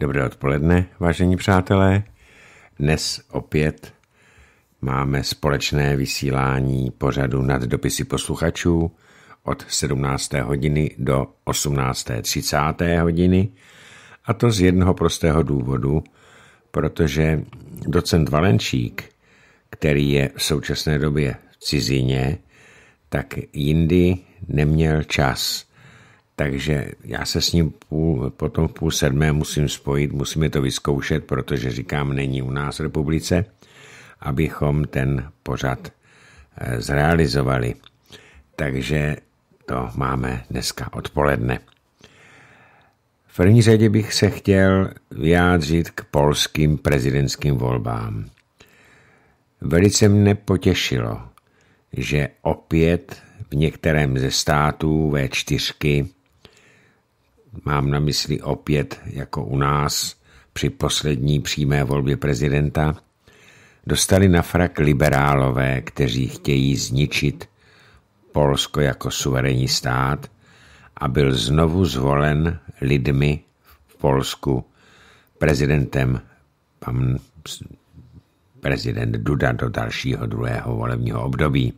Dobré odpoledne, vážení přátelé. Dnes opět máme společné vysílání pořadu nad dopisy posluchačů od 17. hodiny do 18.30. hodiny a to z jednoho prostého důvodu, protože docent Valenčík, který je v současné době v cizině, tak jindy neměl čas – takže já se s ním půl, potom v půl sedmé musím spojit, musíme to vyzkoušet, protože říkám, není u nás v republice, abychom ten pořad eh, zrealizovali. Takže to máme dneska odpoledne. V první řadě bych se chtěl vyjádřit k polským prezidentským volbám. Velice mne potěšilo, že opět v některém ze států V4 mám na mysli opět jako u nás při poslední přímé volbě prezidenta, dostali na frak liberálové, kteří chtějí zničit Polsko jako suverénní stát a byl znovu zvolen lidmi v Polsku prezidentem pan prezident Duda do dalšího druhého volebního období.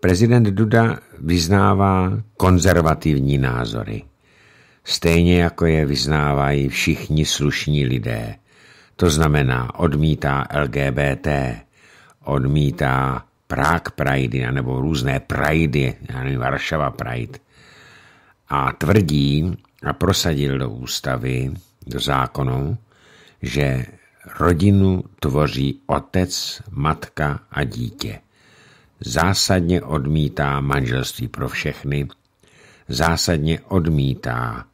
Prezident Duda vyznává konzervativní názory, stejně jako je vyznávají všichni slušní lidé. To znamená, odmítá LGBT, odmítá Prague Pride, nebo různé Pride, já nevím, Varšava Pride. A tvrdí a prosadil do ústavy, do zákonu, že rodinu tvoří otec, matka a dítě zásadně odmítá manželství pro všechny, zásadně odmítá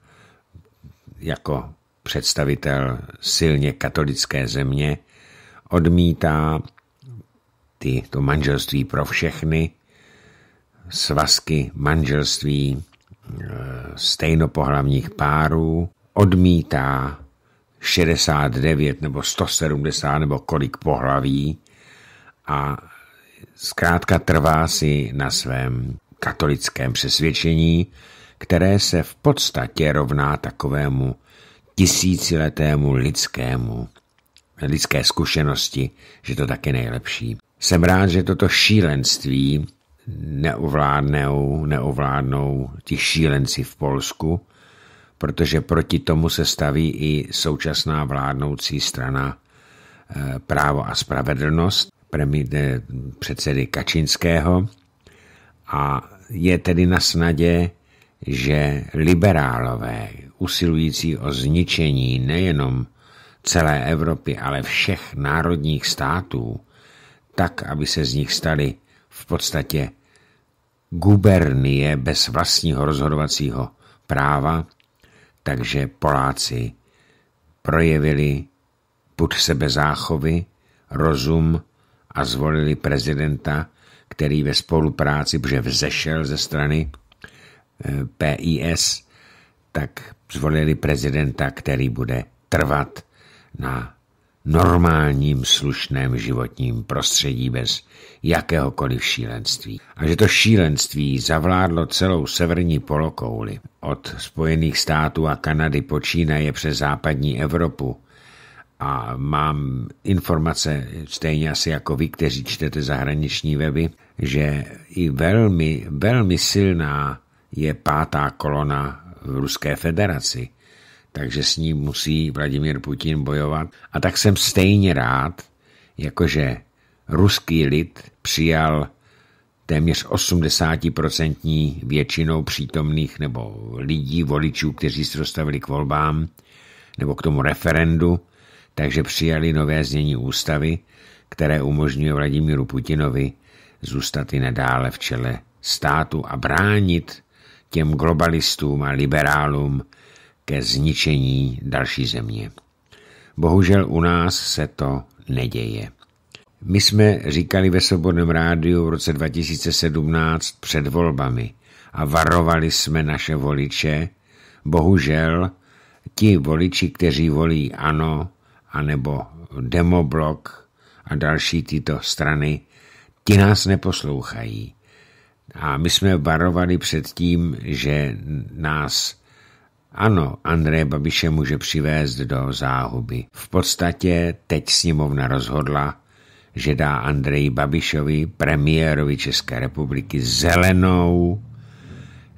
jako představitel silně katolické země, odmítá ty, to manželství pro všechny, svazky manželství e, stejnopohlavních párů, odmítá 69 nebo 170 nebo kolik pohlaví a Zkrátka trvá si na svém katolickém přesvědčení, které se v podstatě rovná takovému tisíciletému lidskému, lidské zkušenosti, že to taky nejlepší. Jsem rád, že toto šílenství neovládnou, neovládnou ti šílenci v Polsku, protože proti tomu se staví i současná vládnoucí strana eh, právo a spravedlnost, premi, eh, předsedy Kačinského a je tedy na snadě, že liberálové usilující o zničení nejenom celé Evropy, ale všech národních států, tak, aby se z nich staly v podstatě gubernie bez vlastního rozhodovacího práva, takže Poláci projevili buď sebezáchovy, rozum a zvolili prezidenta, který ve spolupráci, protože vzešel ze strany eh, PIS, tak zvolili prezidenta, který bude trvat na normálním, slušném životním prostředí bez jakéhokoliv šílenství. A že to šílenství zavládlo celou severní polokouli od Spojených států a Kanady počínaje přes západní Evropu a mám informace stejně asi jako vy, kteří čtete zahraniční weby, že i velmi, velmi silná je pátá kolona v Ruské federaci, takže s ní musí Vladimír Putin bojovat. A tak jsem stejně rád, jakože ruský lid přijal téměř 80% většinou přítomných nebo lidí, voličů, kteří se dostavili k volbám nebo k tomu referendu, takže přijali nové znění ústavy, které umožňuje Vladimíru Putinovi zůstat i nadále v čele státu a bránit těm globalistům a liberálům ke zničení další země. Bohužel u nás se to neděje. My jsme říkali ve Svobodném rádiu v roce 2017 před volbami a varovali jsme naše voliče. Bohužel ti voliči, kteří volí ano, anebo Demoblok a další tyto strany, ti nás neposlouchají. A my jsme varovali před tím, že nás, ano, Andrej Babiše může přivést do záhuby. V podstatě teď sněmovna rozhodla, že dá Andreji Babišovi, premiérovi České republiky, zelenou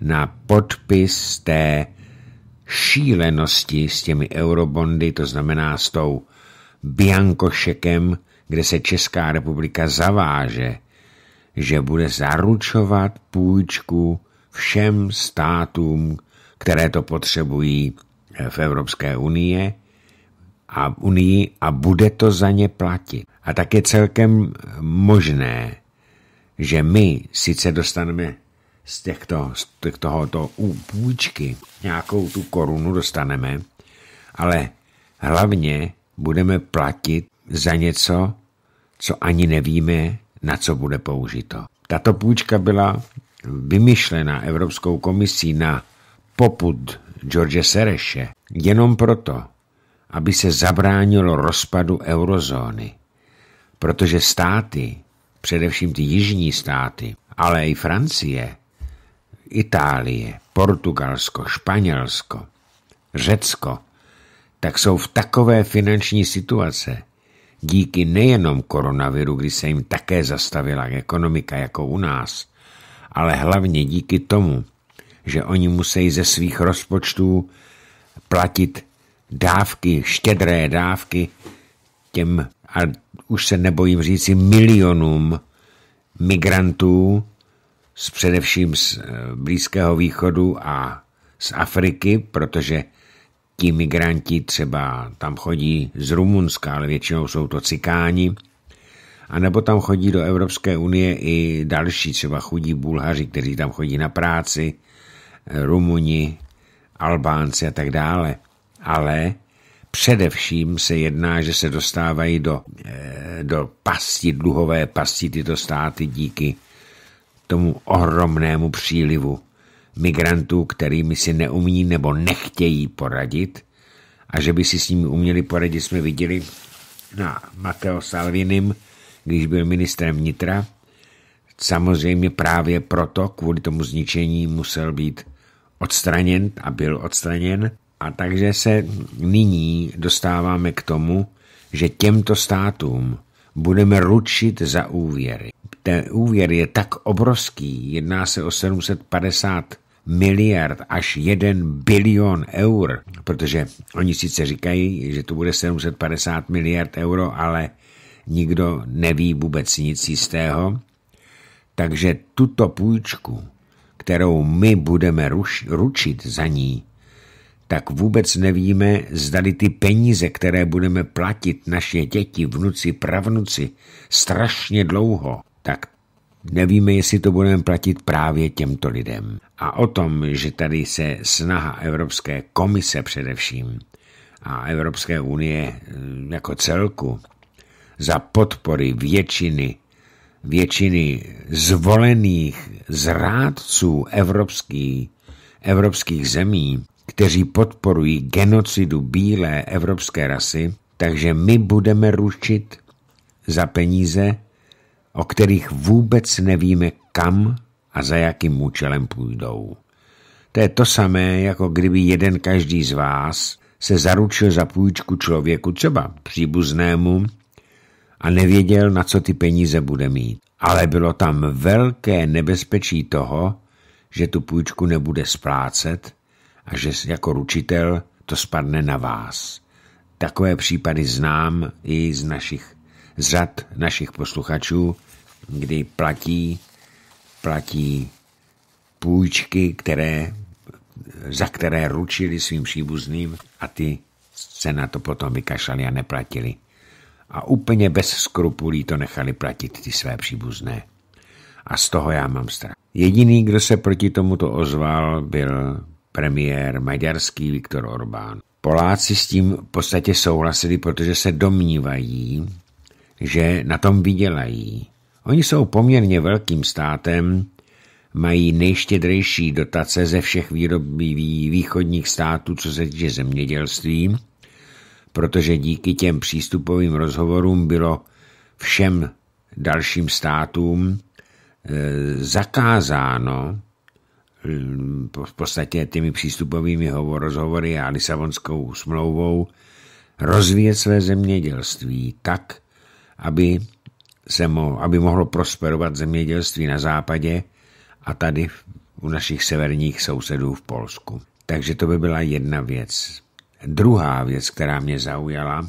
na podpis té šílenosti s těmi eurobondy, to znamená s tou biankošekem, kde se Česká republika zaváže, že bude zaručovat půjčku všem státům, které to potřebují eh, v Evropské unii a unii a bude to za ně platit. A tak je celkem možné, že my sice dostaneme z, těchto, z těch tohoto půjčky nějakou tu korunu dostaneme, ale hlavně budeme platit za něco, co ani nevíme, na co bude použito. Tato půjčka byla vymyšlena Evropskou komisí na poput George Sereše jenom proto, aby se zabránilo rozpadu eurozóny, protože státy, především ty jižní státy, ale i Francie, Itálie, Portugalsko, Španělsko, Řecko, tak jsou v takové finanční situace, díky nejenom koronaviru, kdy se jim také zastavila ekonomika jako u nás, ale hlavně díky tomu, že oni musí ze svých rozpočtů platit dávky, štědré dávky těm, a už se nebojím říci, milionům migrantů, z především z eh, Blízkého východu a z Afriky, protože ti migranti třeba tam chodí z Rumunska, ale většinou jsou to cikáni, a nebo tam chodí do Evropské unie i další, třeba chudí Bulhaři, kteří tam chodí na práci, eh, Rumuni, Albánci a tak dále. Ale především se jedná, že se dostávají do, eh, do pasti, dluhové pasti tyto státy díky tomu ohromnému přílivu migrantů, kterými si neumí nebo nechtějí poradit a že by si s nimi uměli poradit, jsme viděli na Mateo Salvinim, když byl ministrem vnitra. Samozřejmě právě proto, kvůli tomu zničení, musel být odstraněn a byl odstraněn. A takže se nyní dostáváme k tomu, že těmto státům budeme ručit za úvěry. Ten úvěr je tak obrovský, jedná se o 750 miliard až 1 bilion eur, protože oni sice říkají, že to bude 750 miliard euro, ale nikdo neví vůbec nic jistého. Takže tuto půjčku, kterou my budeme ruš, ručit za ní, tak vůbec nevíme, zdali ty peníze, které budeme platit naše děti, vnuci, pravnuci, strašně dlouho, tak nevíme, jestli to budeme platit právě těmto lidem. A o tom, že tady se snaha Evropské komise především a Evropské unie eh, jako celku za podpory většiny většiny zvolených zrádců evropský, evropských zemí, kteří podporují genocidu bílé evropské rasy, takže my budeme ručit za peníze, o kterých vůbec nevíme kam a za jakým účelem půjdou. To je to samé, jako kdyby jeden každý z vás se zaručil za půjčku člověku, třeba příbuznému, a nevěděl, na co ty peníze bude mít. Ale bylo tam velké nebezpečí toho, že tu půjčku nebude splácet a že jako ručitel to spadne na vás. Takové případy znám i z našich z řad našich posluchačů, kdy platí, platí půjčky, které, za které ručili svým příbuzným a ty se na to potom vykašali a neplatili. A úplně bez skrupulí to nechali platit ty své příbuzné. A z toho já mám strach. Jediný, kdo se proti tomuto ozval, byl premiér maďarský Viktor Orbán. Poláci s tím v podstatě souhlasili, protože se domnívají, že na tom vydělají. Oni jsou poměrně velkým státem, mají nejštědrejší dotace ze všech výrobí východních států, co se týče zemědělství, protože díky těm přístupovým rozhovorům bylo všem dalším státům e, zakázáno e, v podstatě těmi přístupovými rozhovory a Lisabonskou smlouvou rozvíjet své zemědělství tak, aby, se mo, aby mohlo prosperovat zemědělství na západě a tady u našich severních sousedů v Polsku. Takže to by byla jedna věc. Druhá věc, která mě zaujala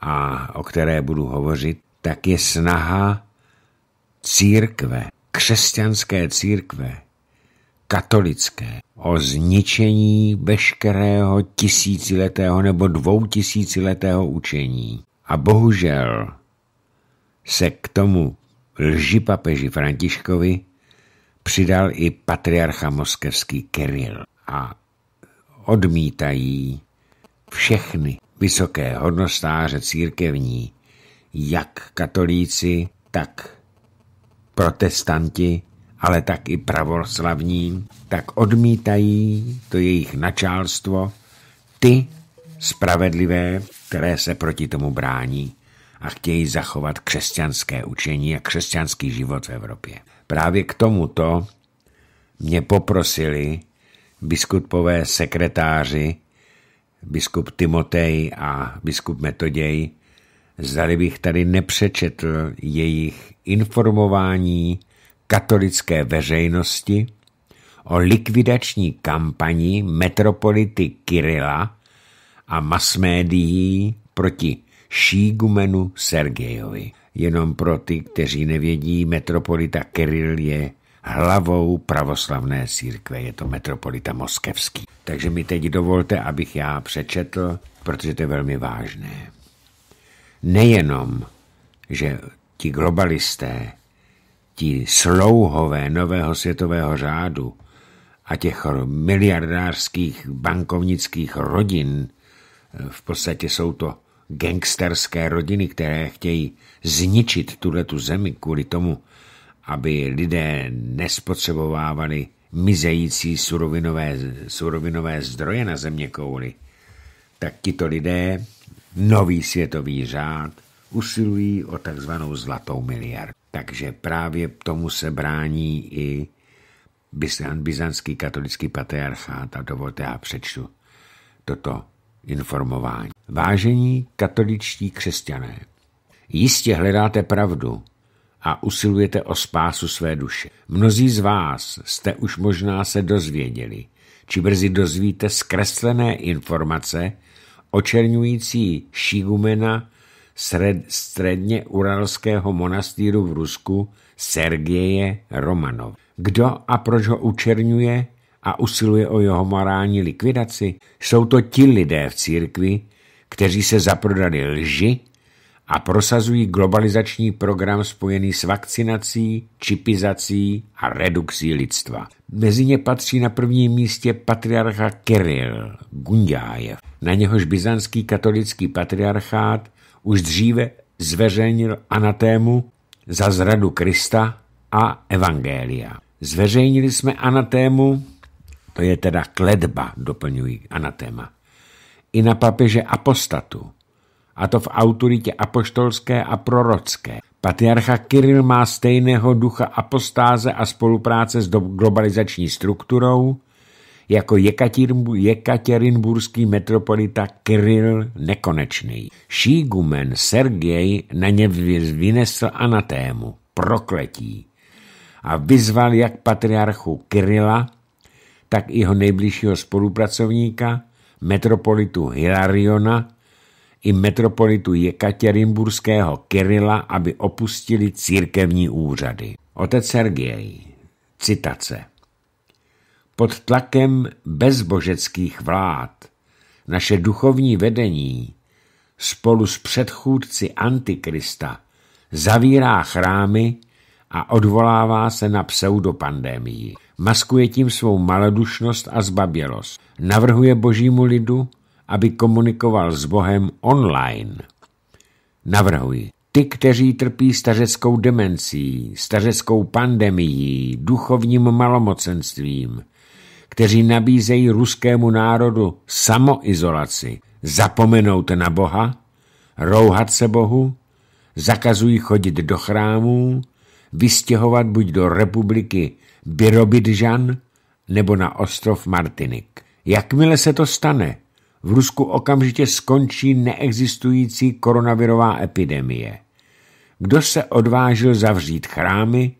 a o které budu hovořit, tak je snaha církve, křesťanské církve, katolické, o zničení veškerého tisíciletého nebo dvoutisíciletého učení. A bohužel se k tomu lži papeži Františkovi přidal i patriarcha moskevský Kiril a odmítají všechny vysoké hodnostáře církevní, jak katolíci, tak protestanti, ale tak i pravoslavní, tak odmítají to jejich načálstvo ty spravedlivé, které se proti tomu brání a chtějí zachovat křesťanské učení a křesťanský život v Evropě. Právě k tomuto mě poprosili biskupové sekretáři, biskup Timotej a biskup Metoděj, zdali bych tady nepřečetl jejich informování katolické veřejnosti o likvidační kampani metropolity Kirila a masmédií proti šígumenu Sergejovi. Jenom pro ty, kteří nevědí, metropolita Kiril je hlavou pravoslavné církve, je to metropolita moskevský. Takže mi teď dovolte, abych já přečetl, protože to je velmi vážné. Nejenom, že ti globalisté, ti slouhové nového světového řádu a těch miliardářských bankovnických rodin, v podstatě jsou to gangsterské rodiny, které chtějí zničit tuhletu zemi kvůli tomu, aby lidé nespotřebovávali mizející surovinové, surovinové zdroje na země kouly, tak tito lidé, nový světový řád, usilují o takzvanou zlatou miliard. Takže právě tomu se brání i byzantský katolický patriarchát a dovolte já přečtu toto informování. Vážení katoličtí křesťané, jistě hledáte pravdu a usilujete o spásu své duše. Mnozí z vás jste už možná se dozvěděli, či brzy dozvíte zkreslené informace očerňující šigumena středně uralského monastýru v Rusku Sergeje Romanov. Kdo a proč ho učerňuje, a usiluje o jeho morální likvidaci? Jsou to ti lidé v církvi, kteří se zaprodali lži a prosazují globalizační program spojený s vakcinací, čipizací a redukcí lidstva. Mezi ně patří na prvním místě patriarcha Kiril Gundájev. Na něhož byzantský katolický patriarchát už dříve zveřejnil anatému za zradu Krista a Evangelia. Zveřejnili jsme anatému to je teda kledba, doplňují anatéma, i na papeže apostatu, a to v autoritě apoštolské a prorocké. Patriarcha Kiril má stejného ducha apostáze a spolupráce s globalizační strukturou, jako jekaterinburský metropolita Kiril Nekonečný. Šígumen Sergej na ně vynesl anatému, prokletí, a vyzval jak patriarchu Kirila, tak jeho nejbližšího spolupracovníka, metropolitu Hilariona i metropolitu Jekatěrinburského Kirila, aby opustili církevní úřady. Otec Sergej. Citace. Pod tlakem bezbožeckých vlád naše duchovní vedení spolu s předchůdci Antikrista zavírá chrámy a odvolává se na pseudopandémii. Maskuje tím svou maledušnost a zbabělost. Navrhuje božímu lidu, aby komunikoval s Bohem online. Navrhuji. Ty, kteří trpí stařeckou demencí, stařeckou pandemií, duchovním malomocenstvím, kteří nabízejí ruskému národu samoizolaci, zapomenout na Boha, rouhat se Bohu, zakazují chodit do chrámů, vystěhovat buď do republiky Birobidžan nebo na ostrov Martinik. Jakmile se to stane, v Rusku okamžitě skončí neexistující koronavirová epidemie. Kdo se odvážil zavřít chrámy,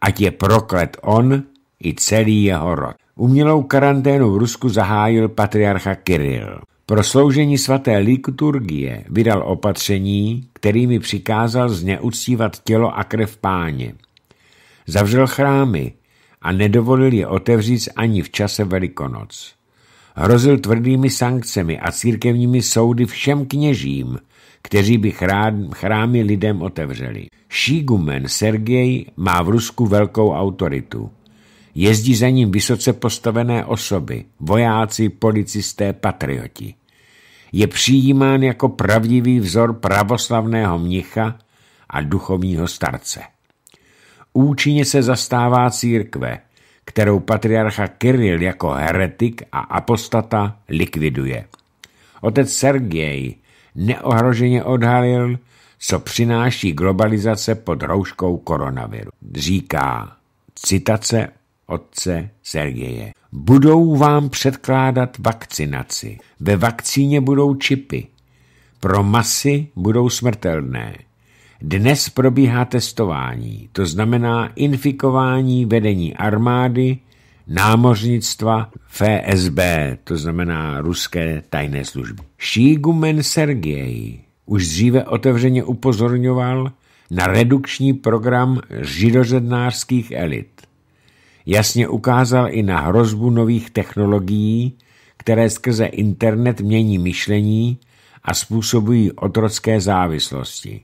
ať je proklet on i celý jeho rod. Umělou karanténu v Rusku zahájil patriarcha Kiril. Pro sloužení svaté liturgie vydal opatření, kterými přikázal zneuctívat tělo a krev páně. Zavřel chrámy, a nedovolil je otevřít ani v čase Velikonoc. Hrozil tvrdými sankcemi a církevními soudy všem kněžím, kteří by chrámy lidem otevřeli. Šígumen Sergej má v Rusku velkou autoritu. Jezdí za ním vysoce postavené osoby, vojáci, policisté, patrioti. Je přijímán jako pravdivý vzor pravoslavného mnicha a duchovního starce. Účinně se zastává církve, kterou patriarcha Kiril jako heretik a apostata likviduje. Otec Sergej neohroženě odhalil, co přináší globalizace pod rouškou koronaviru. Říká citace otce Sergeje. Budou vám předkládat vakcinaci. Ve vakcíně budou čipy. Pro masy budou smrtelné. Dnes probíhá testování, to znamená infikování vedení armády, námořnictva FSB, to znamená ruské tajné služby. Šígumen Sergej už dříve otevřeně upozorňoval na redukční program židořednářských elit. Jasně ukázal i na hrozbu nových technologií, které skrze internet mění myšlení a způsobují otrocké závislosti.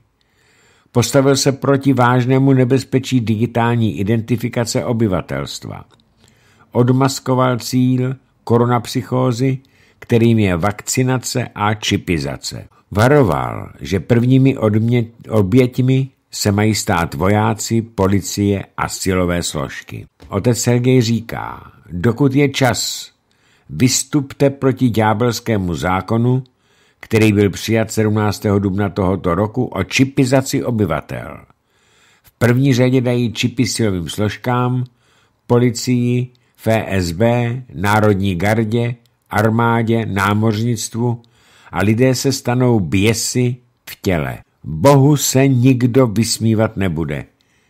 Postavil se proti vážnému nebezpečí digitální identifikace obyvatelstva. Odmaskoval cíl koronapsychózy, kterým je vakcinace a čipizace. Varoval, že prvními oběťmi se mají stát vojáci, policie a silové složky. Otec Sergej říká, dokud je čas, vystupte proti ďábelskému zákonu, který byl přijat 17. dubna tohoto roku o čipizaci obyvatel. V první řadě dají čipy silovým složkám, policii, FSB, Národní gardě, armádě, námořnictvu a lidé se stanou běsy v těle. Bohu se nikdo vysmívat nebude.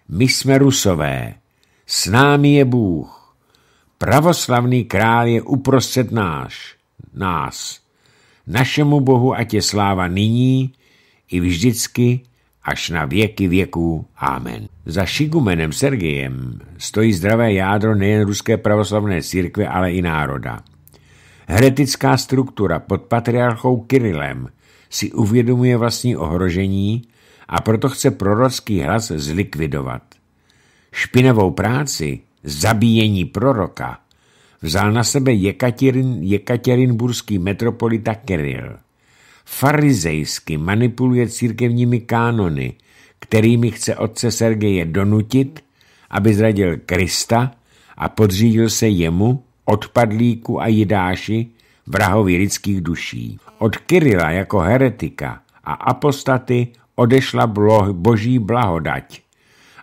My jsme rusové. S námi je Bůh. Pravoslavný král je uprostřed náš. Nás. Našemu Bohu ať je sláva nyní i vždycky až na věky věků. Amen. Za šigumenem Sergejem stojí zdravé jádro nejen ruské pravoslavné církve, ale i národa. Heretická struktura pod patriarchou Kirilem si uvědomuje vlastní ohrožení a proto chce prorocký hlas zlikvidovat. Špinavou práci, zabíjení proroka – Vzal na sebe Jekatěrin, jekatěrinburský metropolita Kiril. Farizejsky manipuluje církevními kánony, kterými chce otce Sergeje donutit, aby zradil Krista a podřídil se jemu, odpadlíku a jidáši, vrahovi lidských duší. Od Kirila jako heretika a apostaty odešla boží blahodať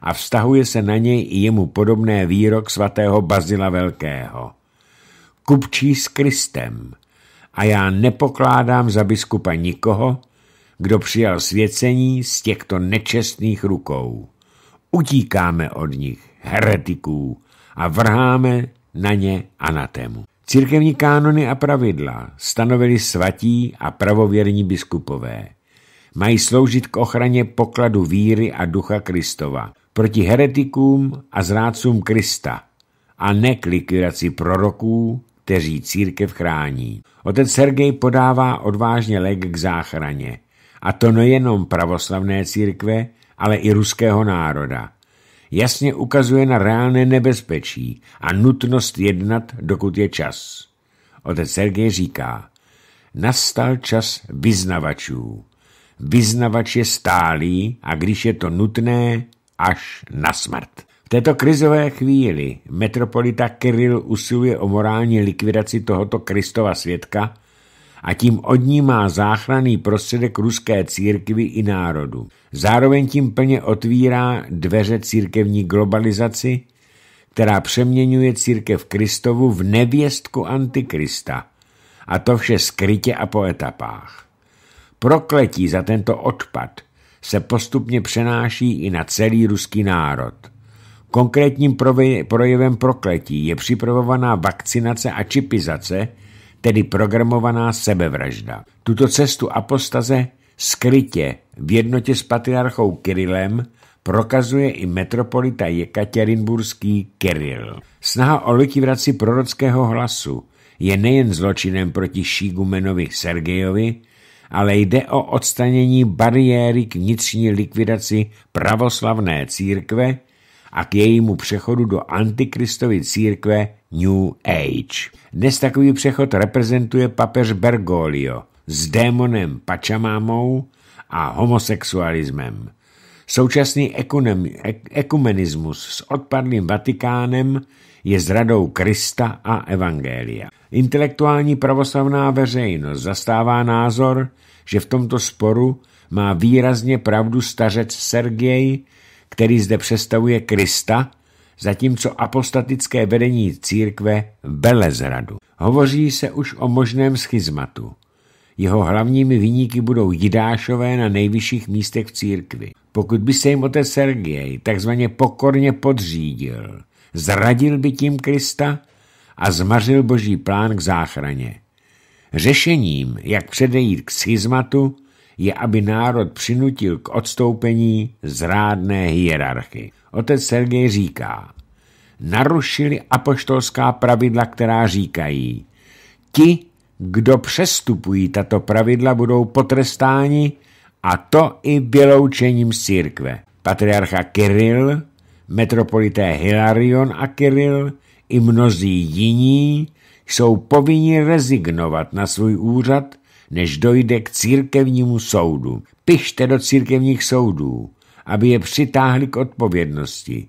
a vztahuje se na něj i jemu podobné výrok svatého Bazila Velkého kupčí s Kristem. A já nepokládám za biskupa nikoho, kdo přijal svěcení z těchto nečestných rukou. Utíkáme od nich, heretiků, a vrháme na ně anatému. Církevní kánony a pravidla stanovili svatí a pravověrní biskupové. Mají sloužit k ochraně pokladu víry a ducha Kristova, proti heretikům a zrádcům Krista, a ne k likvidaci proroků kteří církev chrání. Otec Sergej podává odvážně lek k záchraně. A to nejenom pravoslavné církve, ale i ruského národa. Jasně ukazuje na reálné nebezpečí a nutnost jednat, dokud je čas. Otec Sergej říká, nastal čas vyznavačů. Vyznavač je stálý a když je to nutné, až na smrt této krizové chvíli metropolita Kiril usiluje o morální likvidaci tohoto Kristova světka a tím odnímá záchranný prostředek ruské církvy i národu. Zároveň tím plně otvírá dveře církevní globalizaci, která přeměňuje církev Kristovu v nevěstku Antikrista, a to vše skrytě a po etapách. Prokletí za tento odpad se postupně přenáší i na celý ruský národ – Konkrétním projevem prokletí je připravovaná vakcinace a čipizace, tedy programovaná sebevražda. Tuto cestu apostaze skrytě v jednotě s patriarchou Kirilem prokazuje i metropolita Jekaterinburský Kiril. Snaha o likvidaci prorockého hlasu je nejen zločinem proti šígumenovi Sergejovi, ale jde o odstanění bariéry k vnitřní likvidaci pravoslavné církve, a k jejímu přechodu do antikristovy církve New Age. Dnes takový přechod reprezentuje papež Bergoglio s démonem Pačamámou a homosexualismem. Současný ekumenismus s odpadlým Vatikánem je zradou Krista a Evangelia. Intelektuální pravoslavná veřejnost zastává názor, že v tomto sporu má výrazně pravdu stařec Sergej, který zde představuje Krista, zatímco apostatické vedení církve vele zradu. Hovoří se už o možném schizmatu. Jeho hlavními výniky budou jidášové na nejvyšších místech v církvi. Pokud by se jim otec Sergej takzvaně pokorně podřídil, zradil by tím Krista a zmařil boží plán k záchraně. Řešením, jak předejít k schizmatu, je, aby národ přinutil k odstoupení zrádné hierarchy. Otec Sergej říká, narušili apoštolská pravidla, která říkají, ti, kdo přestupují tato pravidla, budou potrestáni a to i vyloučením z církve. Patriarcha Kiril, metropolité Hilarion a Kiril i mnozí jiní jsou povinni rezignovat na svůj úřad než dojde k církevnímu soudu. Pište do církevních soudů, aby je přitáhli k odpovědnosti.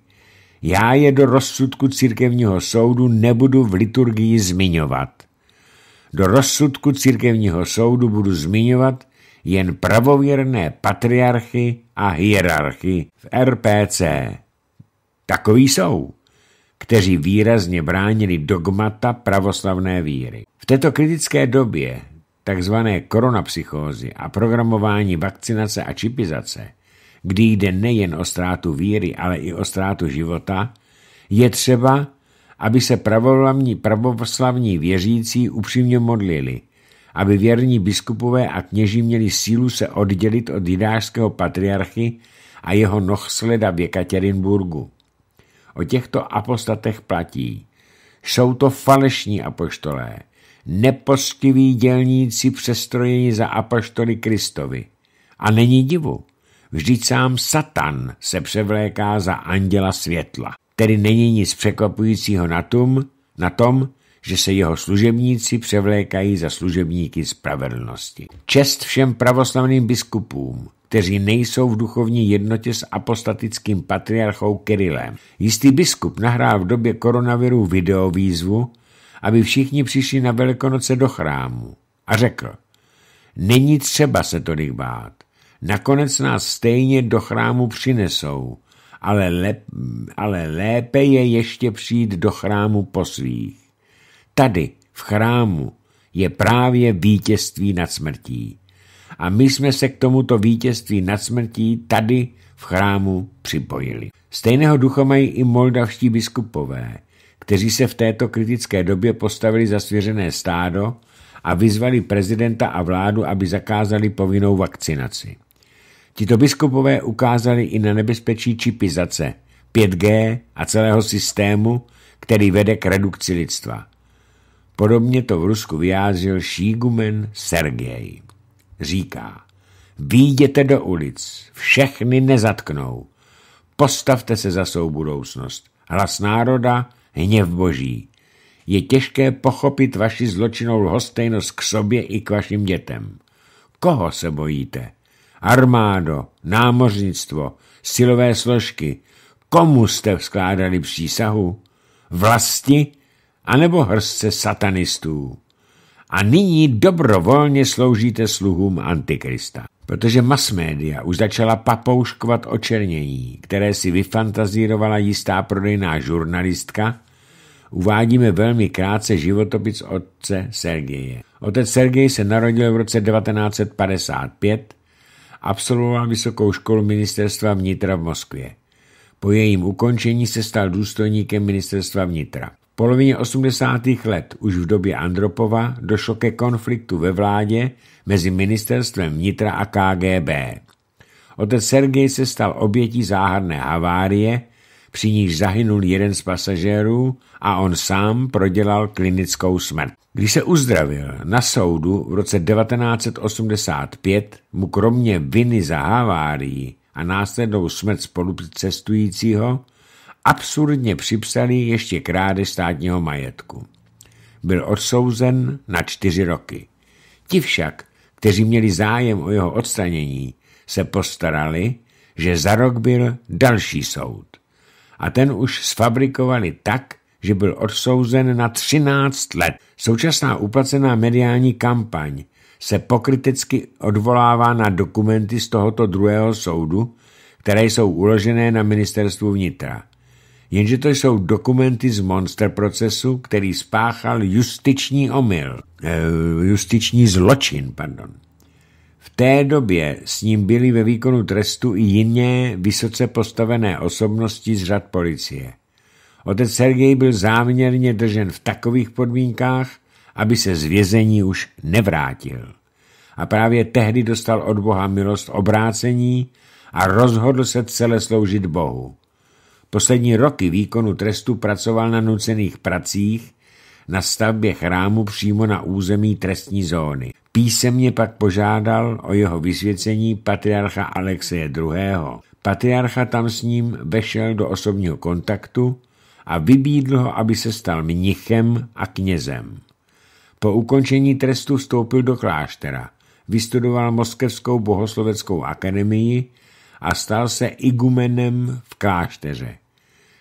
Já je do rozsudku církevního soudu nebudu v liturgii zmiňovat. Do rozsudku církevního soudu budu zmiňovat jen pravověrné patriarchy a hierarchy v RPC. Takový jsou, kteří výrazně bránili dogmata pravoslavné víry. V této kritické době takzvané koronapsychózy a programování vakcinace a čipizace, kdy jde nejen o ztrátu víry, ale i o ztrátu života, je třeba, aby se pravoslavní, pravoslavní věřící upřímně modlili, aby věrní biskupové a kněží měli sílu se oddělit od jidářského patriarchy a jeho nohsleda v Jekaterinburgu. O těchto apostatech platí. Jsou to falešní apoštolé, nepostiví dělníci přestrojeni za apaštoly Kristovi. A není divu, vždyť sám Satan se převléká za anděla světla. Tedy není nic překvapujícího na tom, na tom, že se jeho služebníci převlékají za služebníky spravedlnosti. Čest všem pravoslavným biskupům, kteří nejsou v duchovní jednotě s apostatickým patriarchou Kirilem. Jistý biskup nahrál v době koronaviru videovýzvu, aby všichni přišli na Velikonoce do chrámu. A řekl, není třeba se tolik bát, nakonec nás stejně do chrámu přinesou, ale, lep, ale lépe je ještě přijít do chrámu po svých. Tady, v chrámu, je právě vítězství nad smrtí. A my jsme se k tomuto vítězství nad smrtí tady v chrámu připojili. Stejného ducha mají i moldavští biskupové – kteří se v této kritické době postavili za svěřené stádo a vyzvali prezidenta a vládu, aby zakázali povinnou vakcinaci. Tito biskupové ukázali i na nebezpečí čipizace, 5G a celého systému, který vede k redukci lidstva. Podobně to v Rusku vyjádřil šígumen Sergej. Říká, výjděte do ulic, všechny nezatknou, postavte se za svou budoucnost. Hlas národa, hněv boží. Je těžké pochopit vaši zločinou lhostejnost k sobě i k vašim dětem. Koho se bojíte? Armádo, námořnictvo, silové složky. Komu jste skládali přísahu? Vlasti? A nebo hrstce satanistů. A nyní dobrovolně sloužíte sluhům Antikrista. Protože masmédia už začala papouškovat očernění, které si vyfantazírovala jistá prodejná žurnalistka, uvádíme velmi krátce životopis otce Sergeje. Otec Sergej se narodil v roce 1955, absolvoval Vysokou školu ministerstva vnitra v Moskvě. Po jejím ukončení se stal důstojníkem ministerstva vnitra. V polovině 80. let, už v době Andropova, došlo ke konfliktu ve vládě mezi ministerstvem vnitra a KGB. Otec Sergej se stal obětí záhadné havárie, při níž zahynul jeden z pasažérů a on sám prodělal klinickou smrt. Když se uzdravil na soudu v roce 1985, mu kromě viny za havárii a následnou smrt spolucestujícího absurdně připsali ještě krádež státního majetku. Byl odsouzen na čtyři roky. Ti však, kteří měli zájem o jeho odstranění, se postarali, že za rok byl další soud a ten už sfabrikovali tak, že byl odsouzen na 13 let. Současná uplacená mediální kampaň se pokriticky odvolává na dokumenty z tohoto druhého soudu, které jsou uložené na ministerstvu vnitra. Jenže to jsou dokumenty z Monster procesu, který spáchal justiční omyl, eh, justiční zločin, pardon. V té době s ním byly ve výkonu trestu i jiné vysoce postavené osobnosti z řad policie. Otec Sergej byl záměrně držen v takových podmínkách, aby se z vězení už nevrátil. A právě tehdy dostal od Boha milost obrácení a rozhodl se celé sloužit Bohu. Poslední roky výkonu trestu pracoval na nucených pracích na stavbě chrámu přímo na území trestní zóny. Písemně pak požádal o jeho vysvěcení patriarcha Alexeje II. Patriarcha tam s ním vešel do osobního kontaktu a vybídl ho, aby se stal mnichem a knězem. Po ukončení trestu vstoupil do kláštera, vystudoval Moskevskou bohosloveckou akademii a stal se igumenem v klášteře.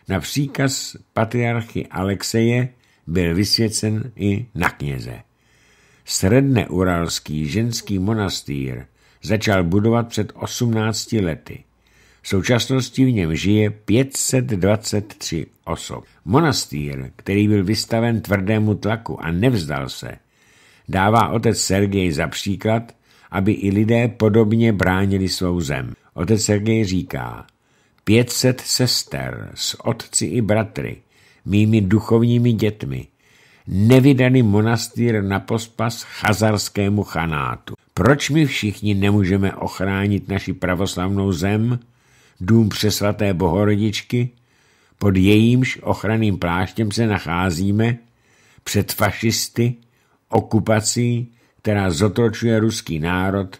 Na příkaz patriarchy Alexeje byl vysvěcen i na kněze. Uralský ženský monastýr začal budovat před 18 lety. V současnosti v něm žije 523 osob. Monastýr, který byl vystaven tvrdému tlaku a nevzdal se, dává otec Sergej za příklad, aby i lidé podobně bránili svou zem. Otec Sergej říká, 500 sester s otci i bratry, mými duchovními dětmi, nevydaný monastýr na pospas chazarskému chanátu. Proč my všichni nemůžeme ochránit naši pravoslavnou zem, dům přesvaté bohorodičky, pod jejímž ochranným pláštěm se nacházíme, před fašisty, okupací, která zotročuje ruský národ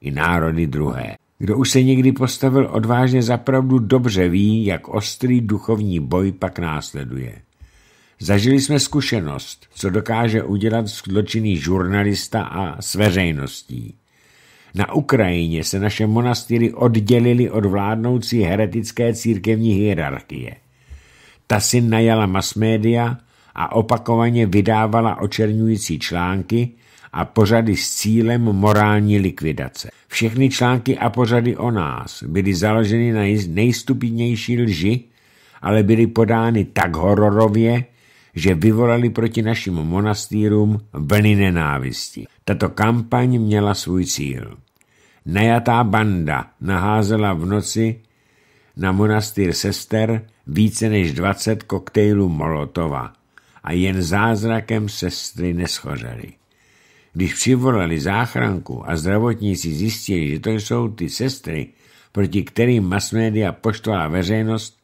i národy druhé. Kdo už se někdy postavil odvážně zapravdu dobře ví, jak ostrý duchovní boj pak následuje. Zažili jsme zkušenost, co dokáže udělat zločinný žurnalista a s veřejností. Na Ukrajině se naše monastýry oddělili od vládnoucí heretické církevní hierarchie. Ta si najala masmédia a opakovaně vydávala očernující články a pořady s cílem morální likvidace. Všechny články a pořady o nás byly založeny na nejstupidnější lži, ale byly podány tak hororově, že vyvolali proti našim monastýrům vlny nenávisti. Tato kampaň měla svůj cíl. Najatá banda naházela v noci na monastýr sester více než 20 koktejlů Molotova a jen zázrakem sestry neschořely. Když přivolali záchranku a zdravotníci zjistili, že to jsou ty sestry, proti kterým masmédia poštovala veřejnost,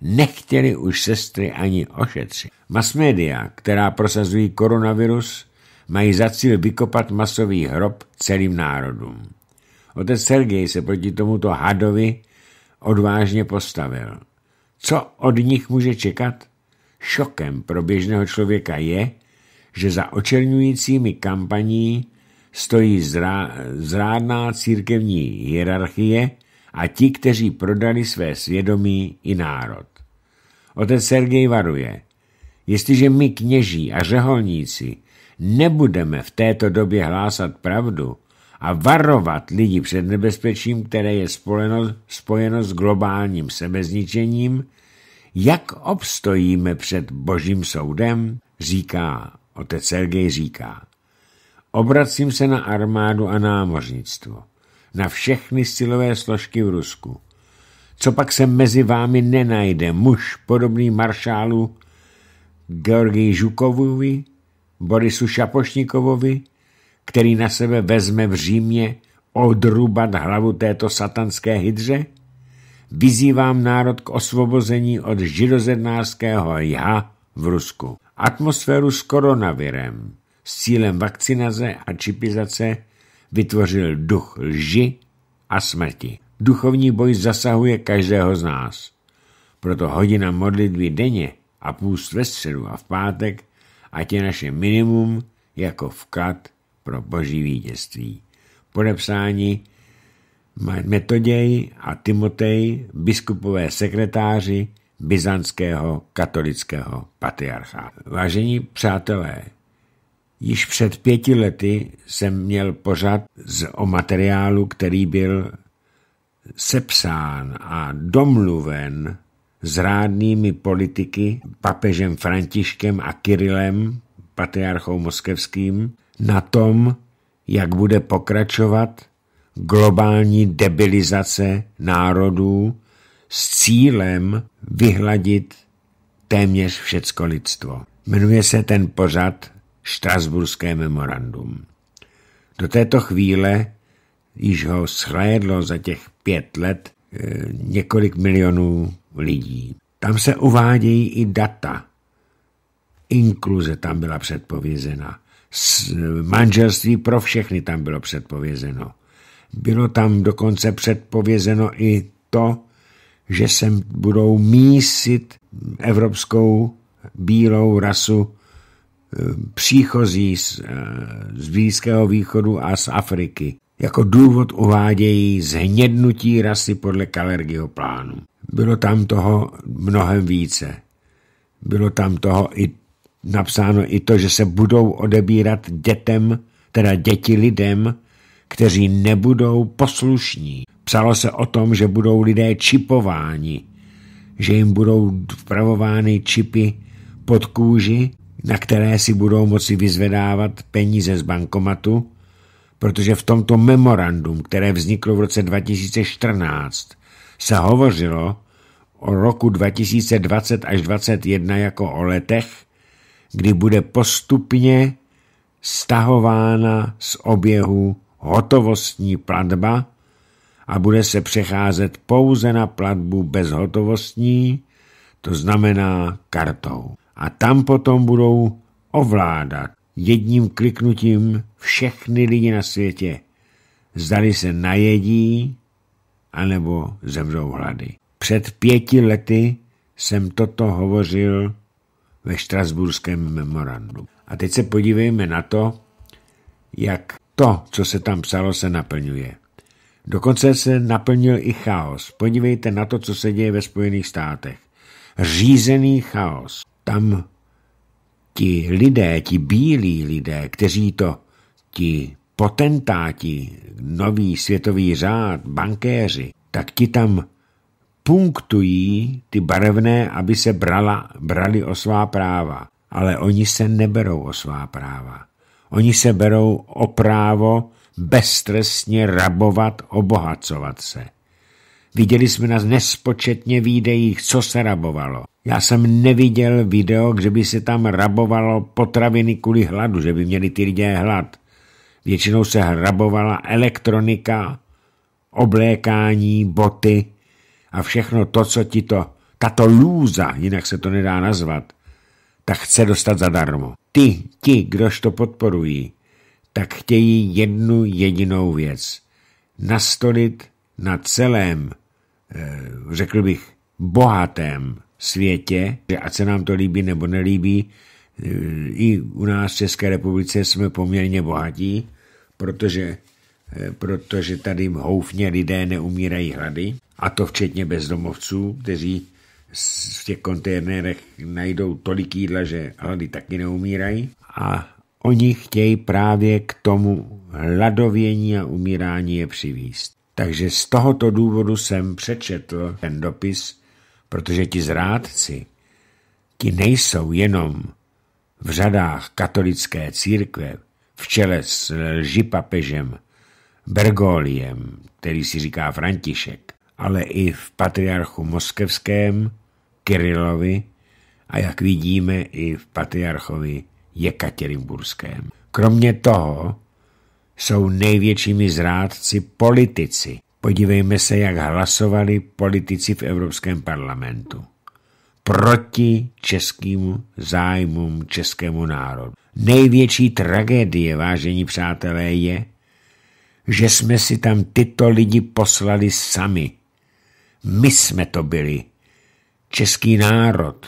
nechtěli už sestry ani ošetřit. Masmédia, která prosazují koronavirus, mají za cíl vykopat masový hrob celým národům. Otec Sergej se proti tomuto hadovi odvážně postavil. Co od nich může čekat? Šokem pro běžného člověka je, že za očerňujícími kampaní stojí zrá, zrádná církevní hierarchie a ti, kteří prodali své svědomí i národ. Otec Sergej varuje – Jestliže my kněží a řeholníci nebudeme v této době hlásat pravdu a varovat lidi před nebezpečím, které je spojeno spojeno s globálním sebezničením, jak obstojíme před božím soudem, říká, otec Sergej říká. Obracím se na armádu a námořnictvo, na všechny silové složky v Rusku. Co pak se mezi vámi nenajde muž podobný maršálu Georgii Žukovovi, Borisu Šapošnikovovi, který na sebe vezme v Římě odrubat hlavu této satanské hydře? Vyzývám národ k osvobození od židozednářského já v Rusku. Atmosféru s koronavirem s cílem vakcinace a čipizace vytvořil duch lži a smrti. Duchovní boj zasahuje každého z nás. Proto hodina modlitby denně a půst ve středu a v pátek, ať je naše minimum jako vklad pro boží vítězství. Podepsání Metoděj a Timotej, biskupové sekretáři byzantského katolického patriarcha. Vážení přátelé, již před pěti lety jsem měl pořad z, o materiálu, který byl sepsán a domluven zrádnými politiky, papežem Františkem a Kirilem, patriarchou moskevským, na tom, jak bude pokračovat globální debilizace národů s cílem vyhladit téměř všecko lidstvo. Jmenuje se ten pořad Štrasburské memorandum. Do této chvíle již ho shlédlo za těch pět let eh, několik milionů lidí. Tam se uvádějí i data. Inkluze tam byla předpovězena. Manželství pro všechny tam bylo předpovězeno. Bylo tam dokonce předpovězeno i to, že se budou mísit evropskou bílou rasu eh, příchozí z, eh, z Blízkého východu a z Afriky. Jako důvod uvádějí zhnědnutí rasy podle Kalergiho plánu. Bylo tam toho mnohem více. Bylo tam toho i napsáno i to, že se budou odebírat dětem, teda děti lidem, kteří nebudou poslušní. Psalo se o tom, že budou lidé čipováni, že jim budou vpravovány čipy pod kůži, na které si budou moci vyzvedávat peníze z bankomatu, protože v tomto memorandum, které vzniklo v roce 2014, se hovořilo o roku 2020 až 2021 jako o letech, kdy bude postupně stahována z oběhu hotovostní platba a bude se přecházet pouze na platbu bezhotovostní, to znamená kartou. A tam potom budou ovládat jedním kliknutím všechny lidi na světě. Zdali se najedí, anebo zemřou hlady. Před pěti lety jsem toto hovořil ve štrasburském memorandu. A teď se podívejme na to, jak to, co se tam psalo, se naplňuje. Dokonce se naplnil i chaos. Podívejte na to, co se děje ve Spojených státech. Řízený chaos. Tam ti lidé, ti bílí lidé, kteří to, ti potentáti, nový světový řád, bankéři, tak ti tam punktují ty barevné, aby se brala, brali o svá práva. Ale oni se neberou o svá práva. Oni se berou o právo beztrestně rabovat, obohacovat se. Viděli jsme na nespočetně výdejích, co se rabovalo. Já jsem neviděl video, kde by se tam rabovalo potraviny kvůli hladu, že by měli ty lidé hlad. Většinou se hrabovala elektronika, oblékání, boty a všechno to, co ti to, tato lůza, jinak se to nedá nazvat, tak chce dostat zadarmo. Ty, ti, kdož to podporují, tak chtějí jednu jedinou věc. Nastolit na celém, eh, řekl bych, bohatém světě, že ať se nám to líbí nebo nelíbí, eh, i u nás v České republice jsme poměrně bohatí, protože, eh, protože tady houfně lidé neumírají hlady, a to včetně bezdomovců, kteří v těch kontejnerech najdou tolik jídla, že hlady taky neumírají. A oni chtějí právě k tomu hladovění a umírání je přivíst. Takže z tohoto důvodu jsem přečetl ten dopis, protože ti zrádci, ti nejsou jenom v řadách katolické církve, v čele s eh, papežem Bergoliem, který si říká František, ale i v patriarchu moskevském Kirilovi a jak vidíme i v patriarchovi Jekatěrinburském. Kromě toho jsou největšími zrádci politici. Podívejme se, jak hlasovali politici v Evropském parlamentu proti českým zájmům, českému národu. Největší tragédie, vážení přátelé, je, že jsme si tam tyto lidi poslali sami. My jsme to byli. Český národ,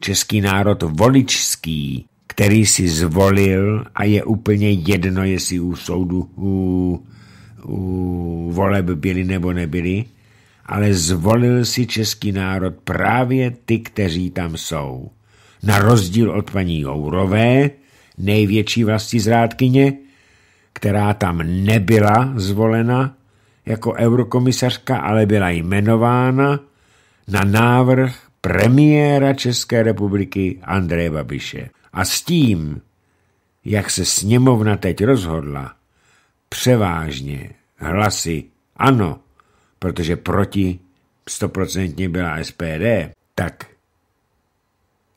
český národ voličský, který si zvolil a je úplně jedno, jestli u soudu, u, u voleb byli nebo nebyli, ale zvolil si český národ právě ty, kteří tam jsou. Na rozdíl od paní Jourové, největší vlasti zrádkyně, která tam nebyla zvolena jako eurokomisařka, ale byla jmenována na návrh premiéra České republiky Andreje Babiše. A s tím, jak se sněmovna teď rozhodla, převážně hlasy ano protože proti stoprocentně byla SPD, tak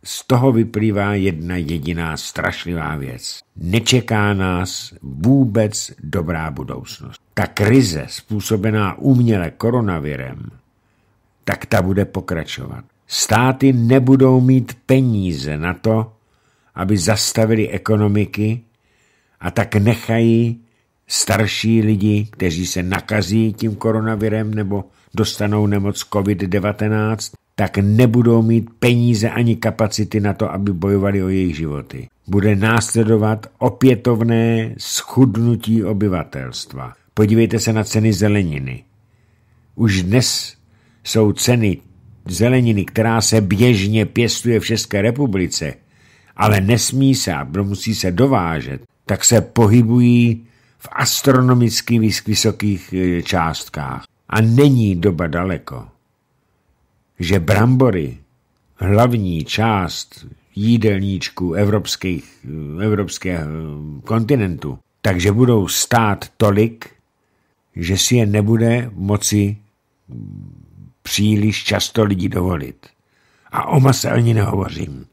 z toho vyplývá jedna jediná strašlivá věc. Nečeká nás vůbec dobrá budoucnost. Ta krize způsobená uměle koronavirem, tak ta bude pokračovat. Státy nebudou mít peníze na to, aby zastavili ekonomiky a tak nechají starší lidi, kteří se nakazí tím koronavirem nebo dostanou nemoc COVID-19, tak nebudou mít peníze ani kapacity na to, aby bojovali o jejich životy. Bude následovat opětovné schudnutí obyvatelstva. Podívejte se na ceny zeleniny. Už dnes jsou ceny zeleniny, která se běžně pěstuje v České republice, ale nesmí se a musí se dovážet, tak se pohybují v astronomických vysokých e, částkách. A není doba daleko, že brambory, hlavní část jídelníčku evropských, e, evropského e, kontinentu, takže budou stát tolik, že si je nebude moci příliš často lidí dovolit. A o mase ani nehovořím.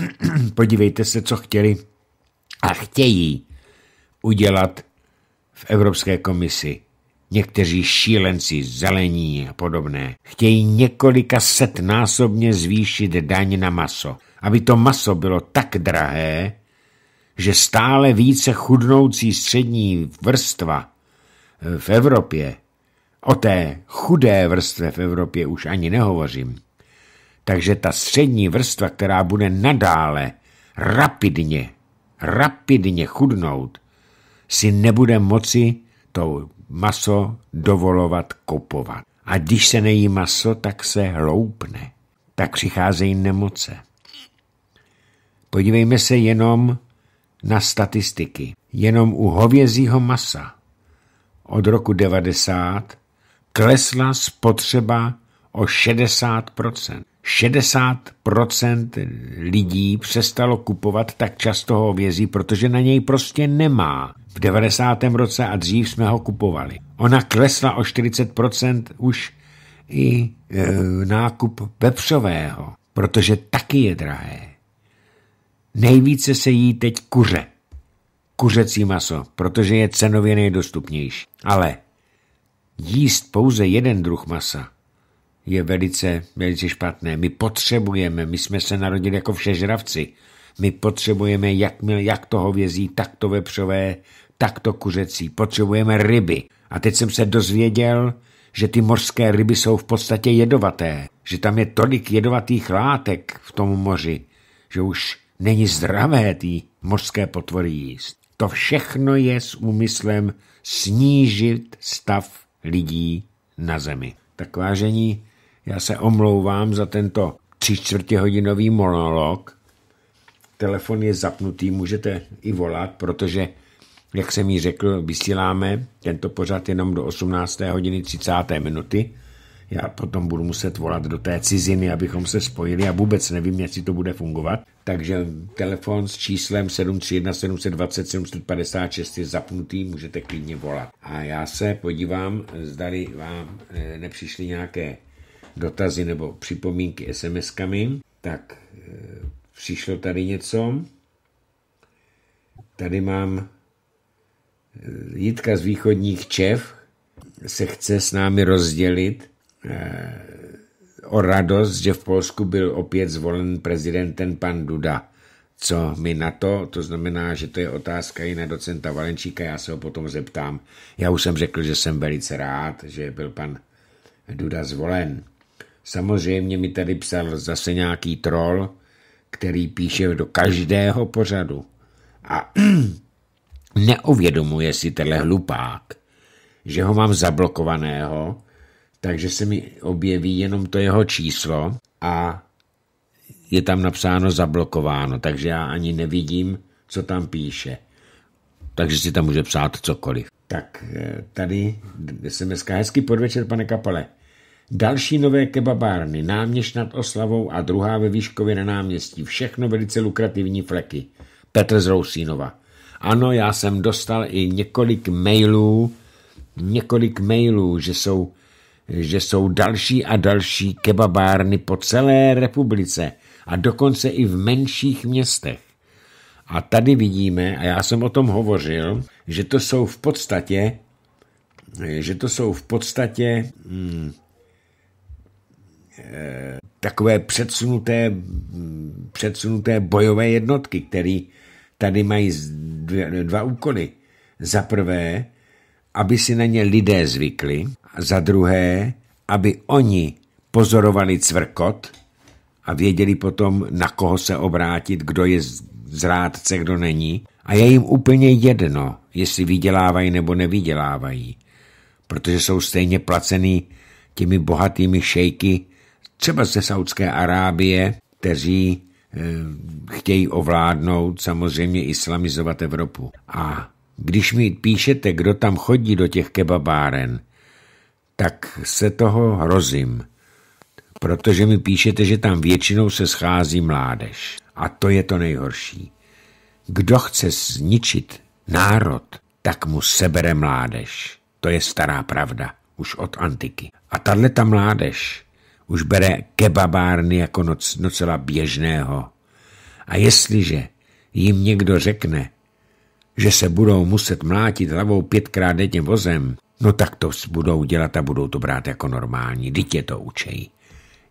Podívejte se, co chtěli a chtějí udělat v Evropské komisi. Někteří šílenci, zelení a podobné, chtějí několika set násobně zvýšit daň na maso, aby to maso bylo tak drahé, že stále více chudnoucí střední vrstva v Evropě, o té chudé vrstvě v Evropě už ani nehovořím, takže ta střední vrstva, která bude nadále rapidně, rapidně chudnout, si nebude moci to maso dovolovat kopovat. A když se nejí maso, tak se hloupne. Tak přicházejí nemoce. Podívejme se jenom na statistiky. Jenom u hovězího masa od roku 90 klesla spotřeba o 60%. 60% lidí přestalo kupovat tak často hovězí, protože na něj prostě nemá v 90. roce a dřív jsme ho kupovali. Ona klesla o 40% už i e, nákup pepřového, protože taky je drahé. Nejvíce se jí teď kuře. Kuřecí maso, protože je cenově nejdostupnější. Ale jíst pouze jeden druh masa je velice, velice špatné. My potřebujeme, my jsme se narodili jako všežravci, my potřebujeme jak, jak toho vězí, tak to vepřové, takto kuřecí, potřebujeme ryby. A teď jsem se dozvěděl, že ty mořské ryby jsou v podstatě jedovaté, že tam je tolik jedovatých látek v tom moři, že už není zdravé ty mořské potvory jíst. To všechno je s úmyslem snížit stav lidí na zemi. Tak vážení, já se omlouvám za tento tři čtvrtihodinový monolog. Telefon je zapnutý, můžete i volat, protože jak jsem jí řekl, vysíláme tento pořad jenom do 18. hodiny 30. minuty. Já potom budu muset volat do té ciziny, abychom se spojili a vůbec nevím, jestli to bude fungovat. Takže telefon s číslem 731 720 756 je zapnutý, můžete klidně volat. A já se podívám, zdali vám eh, nepřišly nějaké dotazy nebo připomínky SMS-kami. Tak eh, přišlo tady něco. Tady mám Jitka z východních Čev se chce s námi rozdělit eh, o radost, že v Polsku byl opět zvolen prezidentem pan Duda. Co mi na to? To znamená, že to je otázka i na docenta Valenčíka, já se ho potom zeptám. Já už jsem řekl, že jsem velice rád, že byl pan Duda zvolen. Samozřejmě mi tady psal zase nějaký troll, který píše do každého pořadu. A Neuvědomuje si tenhle hlupák, že ho mám zablokovaného, takže se mi objeví jenom to jeho číslo a je tam napsáno zablokováno, takže já ani nevidím, co tam píše. Takže si tam může psát cokoliv. Tak eh, tady jsem dneska hezký podvečer, pane Kapale. Další nové kebabárny, náměš nad Oslavou a druhá ve Výškově na náměstí. Všechno velice lukrativní fleky. Petr z Rousínova. Ano, já jsem dostal i několik mailů, několik mailů, že jsou, že jsou další a další kebabárny po celé republice a dokonce i v menších městech. A tady vidíme, a já jsem o tom hovořil, že to jsou v podstatě, že to jsou v podstatě hmm, eh, takové předsunuté, předsunuté bojové jednotky, které tady mají dva úkoly. Za prvé, aby si na ně lidé zvykli, a za druhé, aby oni pozorovali cvrkot a věděli potom, na koho se obrátit, kdo je zrádce, kdo není. A je jim úplně jedno, jestli vydělávají nebo nevydělávají, protože jsou stejně placený těmi bohatými šejky, třeba ze Saudské Arábie, kteří Eh, chtějí ovládnout, samozřejmě islamizovat Evropu. A když mi píšete, kdo tam chodí do těch kebabáren, tak se toho hrozím, protože mi píšete, že tam většinou se schází mládež. A to je to nejhorší. Kdo chce zničit národ, tak mu sebere mládež. To je stará pravda, už od antiky. A tahle ta mládež už bere kebabárny jako noc, docela běžného. A jestliže jim někdo řekne, že se budou muset mlátit hlavou pětkrát denně vozem, no tak to budou dělat a budou to brát jako normální. Dítě to učej.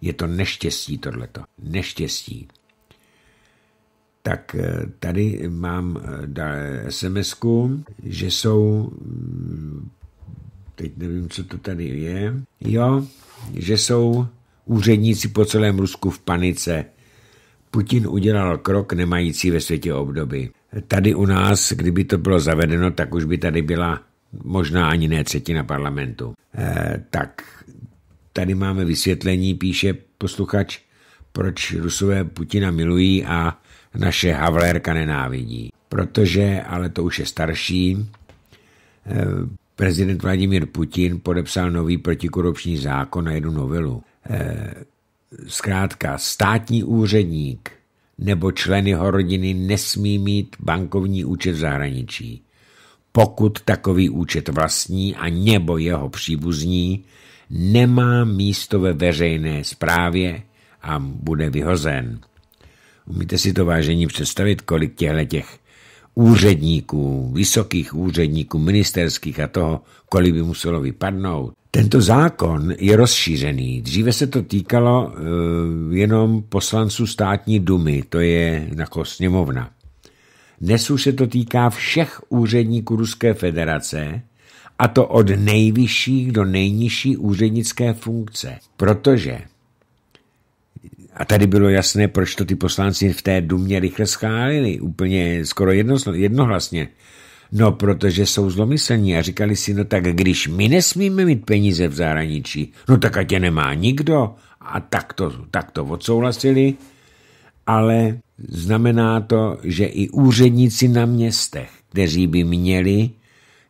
Je to neštěstí tohleto. Neštěstí. Tak eh, tady mám eh, sms že jsou, mm, teď nevím, co to tady je, jo, že jsou Úředníci po celém Rusku v panice. Putin udělal krok nemající ve světě obdoby. Tady u nás, kdyby to bylo zavedeno, tak už by tady byla možná ani ne třetina parlamentu. E, tak tady máme vysvětlení, píše posluchač, proč Rusové Putina milují a naše Havlérka nenávidí. Protože, ale to už je starší, e, prezident Vladimír Putin podepsal nový protikorupční zákon na jednu novelu. Eh, zkrátka státní úředník nebo člen jeho rodiny nesmí mít bankovní účet v zahraničí, pokud takový účet vlastní a nebo jeho příbuzní nemá místo ve veřejné správě a bude vyhozen. Umíte si to vážení představit, kolik těchto těch úředníků, vysokých úředníků, ministerských a toho, kolik by muselo vypadnout. Tento zákon je rozšířený. Dříve se to týkalo uh, jenom poslanců státní dumy, to je jako sněmovna. Dnes už se to týká všech úředníků Ruské federace, a to od nejvyšších do nejnižší úřednické funkce. Protože a tady bylo jasné, proč to ty poslanci v té dumě rychle schválili, úplně skoro jedno, jednohlasně. No, protože jsou zlomyslní a říkali si, no tak když my nesmíme mít peníze v zahraničí, no tak ať je nemá nikdo. A tak to, tak to odsouhlasili, ale znamená to, že i úředníci na městech, kteří by měli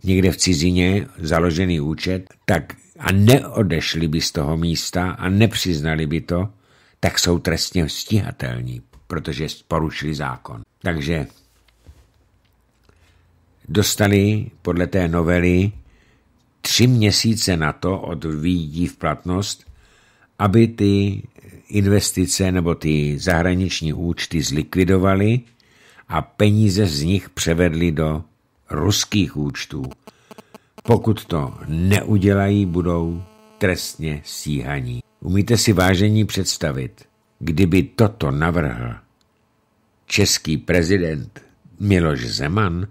někde v cizině založený účet, tak a neodešli by z toho místa a nepřiznali by to, tak jsou trestně stíhatelní, protože porušili zákon. Takže dostali podle té novely tři měsíce na to od výjití v platnost, aby ty investice nebo ty zahraniční účty zlikvidovali a peníze z nich převedli do ruských účtů. Pokud to neudělají, budou trestně stíhaní. Umíte si vážení představit, kdyby toto navrhl český prezident Miloš Zeman?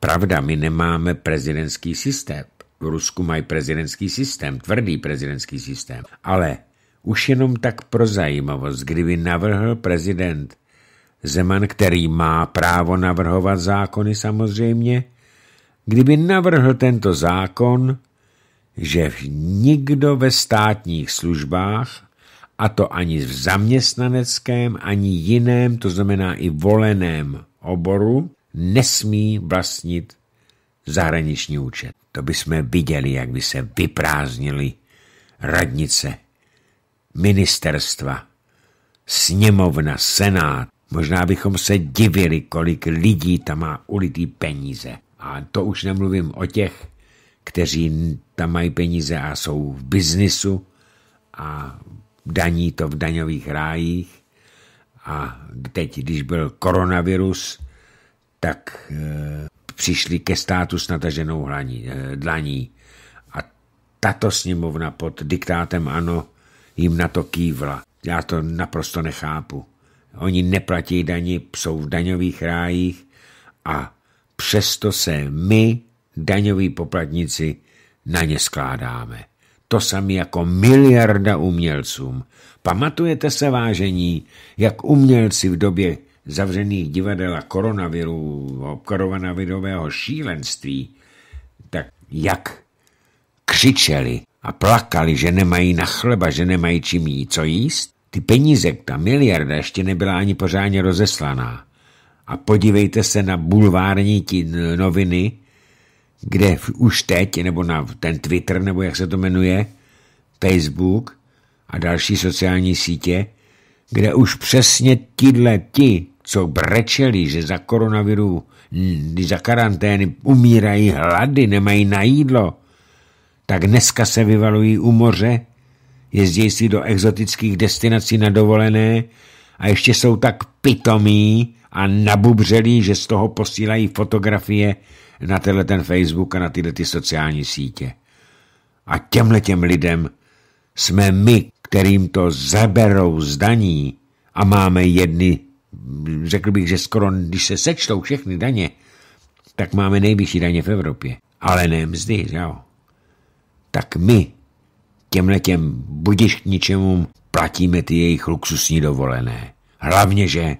Pravda, my nemáme prezidentský systém. V Rusku mají prezidentský systém, tvrdý prezidentský systém. Ale už jenom tak pro zajímavost, kdyby navrhl prezident Zeman, který má právo navrhovat zákony samozřejmě, kdyby navrhl tento zákon, že nikdo ve státních službách, a to ani v zaměstnaneckém, ani jiném, to znamená i voleném oboru, nesmí vlastnit zahraniční účet. To by jsme viděli, jak by se vyprázdnili radnice, ministerstva, sněmovna, senát. Možná bychom se divili, kolik lidí tam má ulitý peníze. A to už nemluvím o těch, kteří tam mají peníze a jsou v biznisu a daní to v daňových rájích. A teď, když byl koronavirus, tak e, přišli ke státu s nataženou hlaní, e, eh, dlaní. A tato sněmovna pod diktátem ANO jim na to kývla. Já to naprosto nechápu. Oni neplatí daně, jsou v daňových rájích a přesto se my daňoví poplatníci na ně skládáme. To sami jako miliarda umělcům. Pamatujete se, vážení, jak umělci v době zavřených divadel a koronaviru, koronavirového šílenství, tak jak křičeli a plakali, že nemají na chleba, že nemají čím jí co jíst? Ty peníze, ta miliarda ještě nebyla ani pořádně rozeslaná. A podívejte se na bulvární noviny, kde už teď, nebo na ten Twitter, nebo jak se to jmenuje, Facebook a další sociální sítě, kde už přesně tyhle ti, co brečeli, že za koronaviru, za karantény umírají hlady, nemají na jídlo, tak dneska se vyvalují u moře, jezdí si do exotických destinací na dovolené a ještě jsou tak pitomí a nabubřelí, že z toho posílají fotografie na tenhle ten Facebook a na tyhle ty sociální sítě. A těmhle těm lidem jsme my, kterým to zaberou zdaní a máme jedny, řekl bych, že skoro, když se sečtou všechny daně, tak máme nejvyšší daně v Evropě. Ale ne mzdy, jo. Tak my těmhle těm budiš k ničemu platíme ty jejich luxusní dovolené. Hlavně, že,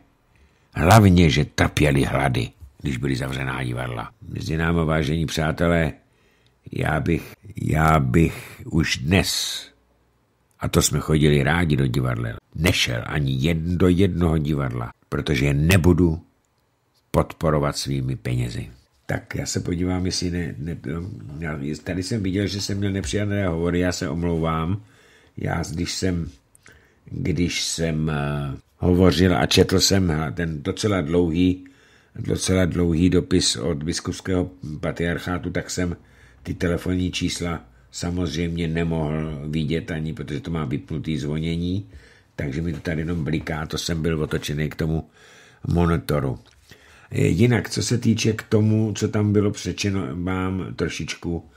hlavně, že trpěli hlady když byly zavřená divadla. Mezi námi, vážení přátelé, já bych, já bych už dnes, a to jsme chodili rádi do divadla, nešel ani jedn do jednoho divadla, protože nebudu podporovat svými penězi. Tak já se podívám, jestli ne, ne tady jsem viděl, že jsem měl nepříjemné hovory, já se omlouvám. Já, když jsem, když jsem uh, hovořil a četl jsem eh, ten docela dlouhý docela dlouhý dopis od biskupského patriarchátu, tak jsem ty telefonní čísla samozřejmě nemohl vidět ani, protože to má vypnutý zvonění, takže mi to tady jenom bliká, to jsem byl otočený k tomu monitoru. Eh, jinak, co se týče k tomu, co tam bylo přečeno, mám trošičku,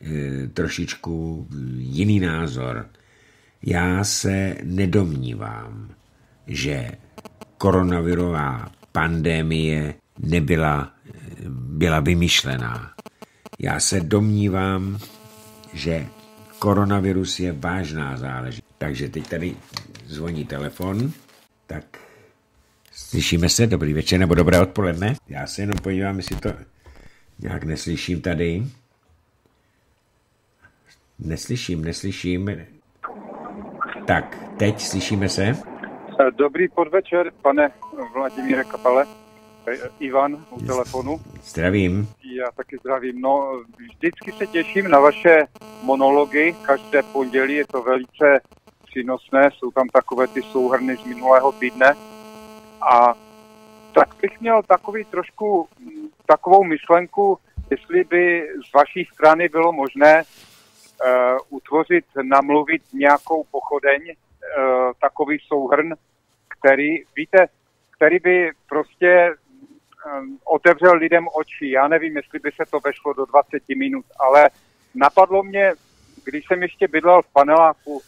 eh, trošičku jiný názor. Já se nedomnívám, že koronavirová pandémie nebyla byla vymyšlená. Já se domnívám, že koronavirus je vážná záležitost. Takže teď tady zvoní telefon, tak slyšíme se, dobrý večer nebo dobré odpoledne. Já se jenom podívám, jestli to nějak neslyším tady. Neslyším, neslyším. Tak, teď slyšíme se. Dobrý podvečer, pane Vladimíre Kapale. Eh, Ivan u telefonu. Zdravím. Já taky zdravím. No, vždycky se těším na vaše monology. Každé pondělí je to velice přínosné. Jsou tam takové ty souhrny z minulého týdne. A tak bych měl takový trošku hm, takovou myšlenku, jestli by z vaší strany bylo možné uh, utvořit, namluvit nějakou pochodeň, uh, takový souhrn, který, víte, který by prostě otevřel lidem oči. Já nevím, jestli by se to vešlo do 20 minut, ale napadlo mě, když jsem ještě bydlel v paneláku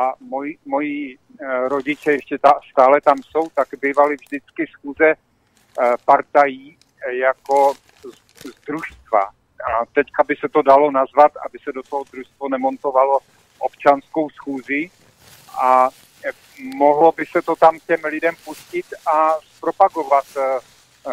a moji, moji eh, rodiče ještě ta, stále tam jsou, tak bývaly vždycky schůze eh, partají eh, jako družstva. A teďka by se to dalo nazvat, aby se do toho družstvo nemontovalo občanskou schůzi a mohlo by se to tam těm lidem pustit a propagovat eh, eh,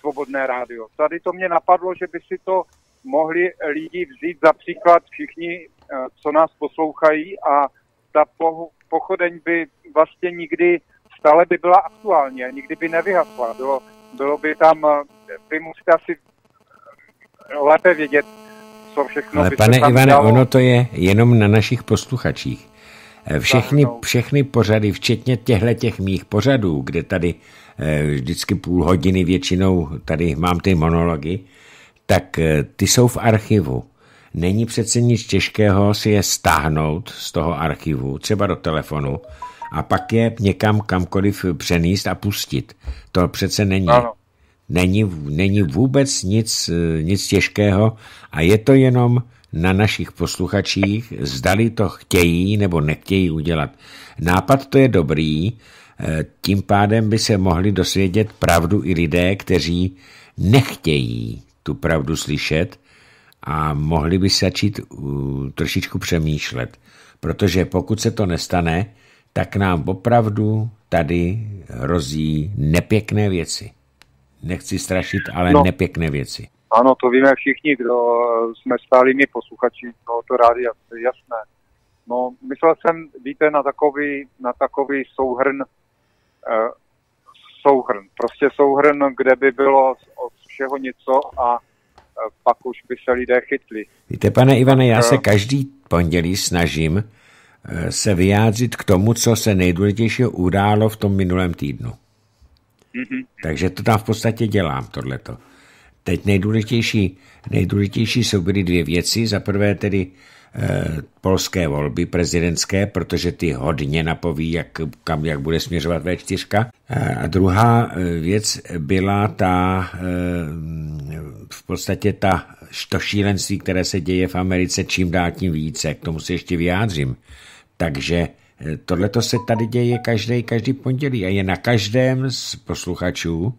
svobodné rádio. Tady to mě napadlo, že by si to mohli lidi vzít za příklad všichni, eh, co nás poslouchají a ta po, pochodeň by vlastně nikdy stále by byla aktuální a nikdy by nevyhasla. Bylo, bylo by tam, vy musíte asi lépe vědět, co všechno Ale by pane se tam Ivane, dalo. ono to je jenom na našich posluchačích. Eh, všechny, všechny pořady, včetně těchto těch mých pořadů, kde tady eh, vždycky půl hodiny většinou tady mám ty monology, tak eh, ty jsou v archivu. Není přece nic těžkého si je stáhnout z toho archivu, třeba do telefonu, a pak je někam kamkoliv přenést a pustit. To přece není. Ano. Není, není vůbec nic, nic těžkého a je to jenom na našich posluchačích, zdali to chtějí nebo nechtějí udělat. Nápad to je dobrý, eh, tím pádem by se mohli dosvědět pravdu i lidé, kteří nechtějí tu pravdu slyšet a mohli by začít trošičku přemýšlet. Protože pokud se to nestane, tak nám opravdu tady hrozí nepěkné věci. Nechci strašit, ale no. nepěkné věci. Ano, to víme všichni, kdo jsme stálými posluchači tohoto rádia, to je jasné. No, myslel jsem, víte, na takový, na takový souhrn, eh, souhrn, prostě souhrn, kde by bylo od všeho něco a eh, pak už by se lidé chytli. Víte, pane Ivane, já se eh, každý pondělí snažím se vyjádřit k tomu, co se nejdůležitějšího událo v tom minulém týdnu. Mm-hmm. Takže to tam v podstatě dělám, tohleto. Teď nejdůležitější, nejdůležitější jsou byly dvě věci. Za prvé tedy eh, polské volby prezidentské, protože ty hodně napoví, jak, kam, jak bude směřovat V4. Eh, a druhá eh, věc byla ta, eh, v podstatě ta, to šílenství, které se děje v Americe čím dál tím více. K tomu se ještě vyjádřím. Takže eh, tohle se tady děje každý, každý pondělí a je na každém z posluchačů,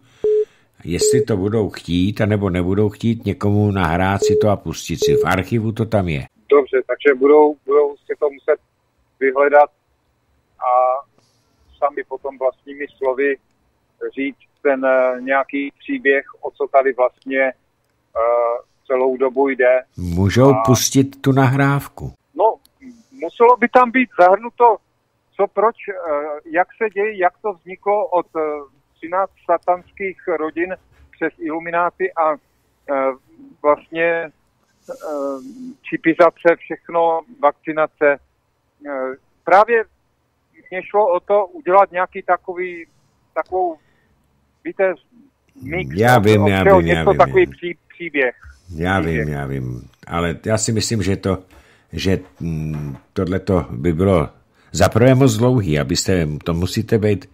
jestli to budou chtít, anebo nebudou chtít někomu nahrát si to a pustit si. V archivu to tam je. Dobře, takže budou, budou si to muset vyhledat a sami potom vlastními slovy říct ten eh, nějaký příběh, o co tady vlastně uh, celou dobu jde. Můžou a... pustit tu nahrávku? No, muselo by tam být zahrnuto, co proč, eh, jak se děje, jak to vzniklo od 13 satanských rodin přes ilumináty a e, vlastně e, čipizace, všechno, vakcinace. E, právě mě šlo o to udělat nějaký takový, takovou, víte, mix. Já vím, já vím, já vím. takový já. Pří, příběh. Já příběh. vím, já vím. Ale já si myslím, že to, že mm, tohleto by bylo za prvé moc dlouhý, abyste, to musíte být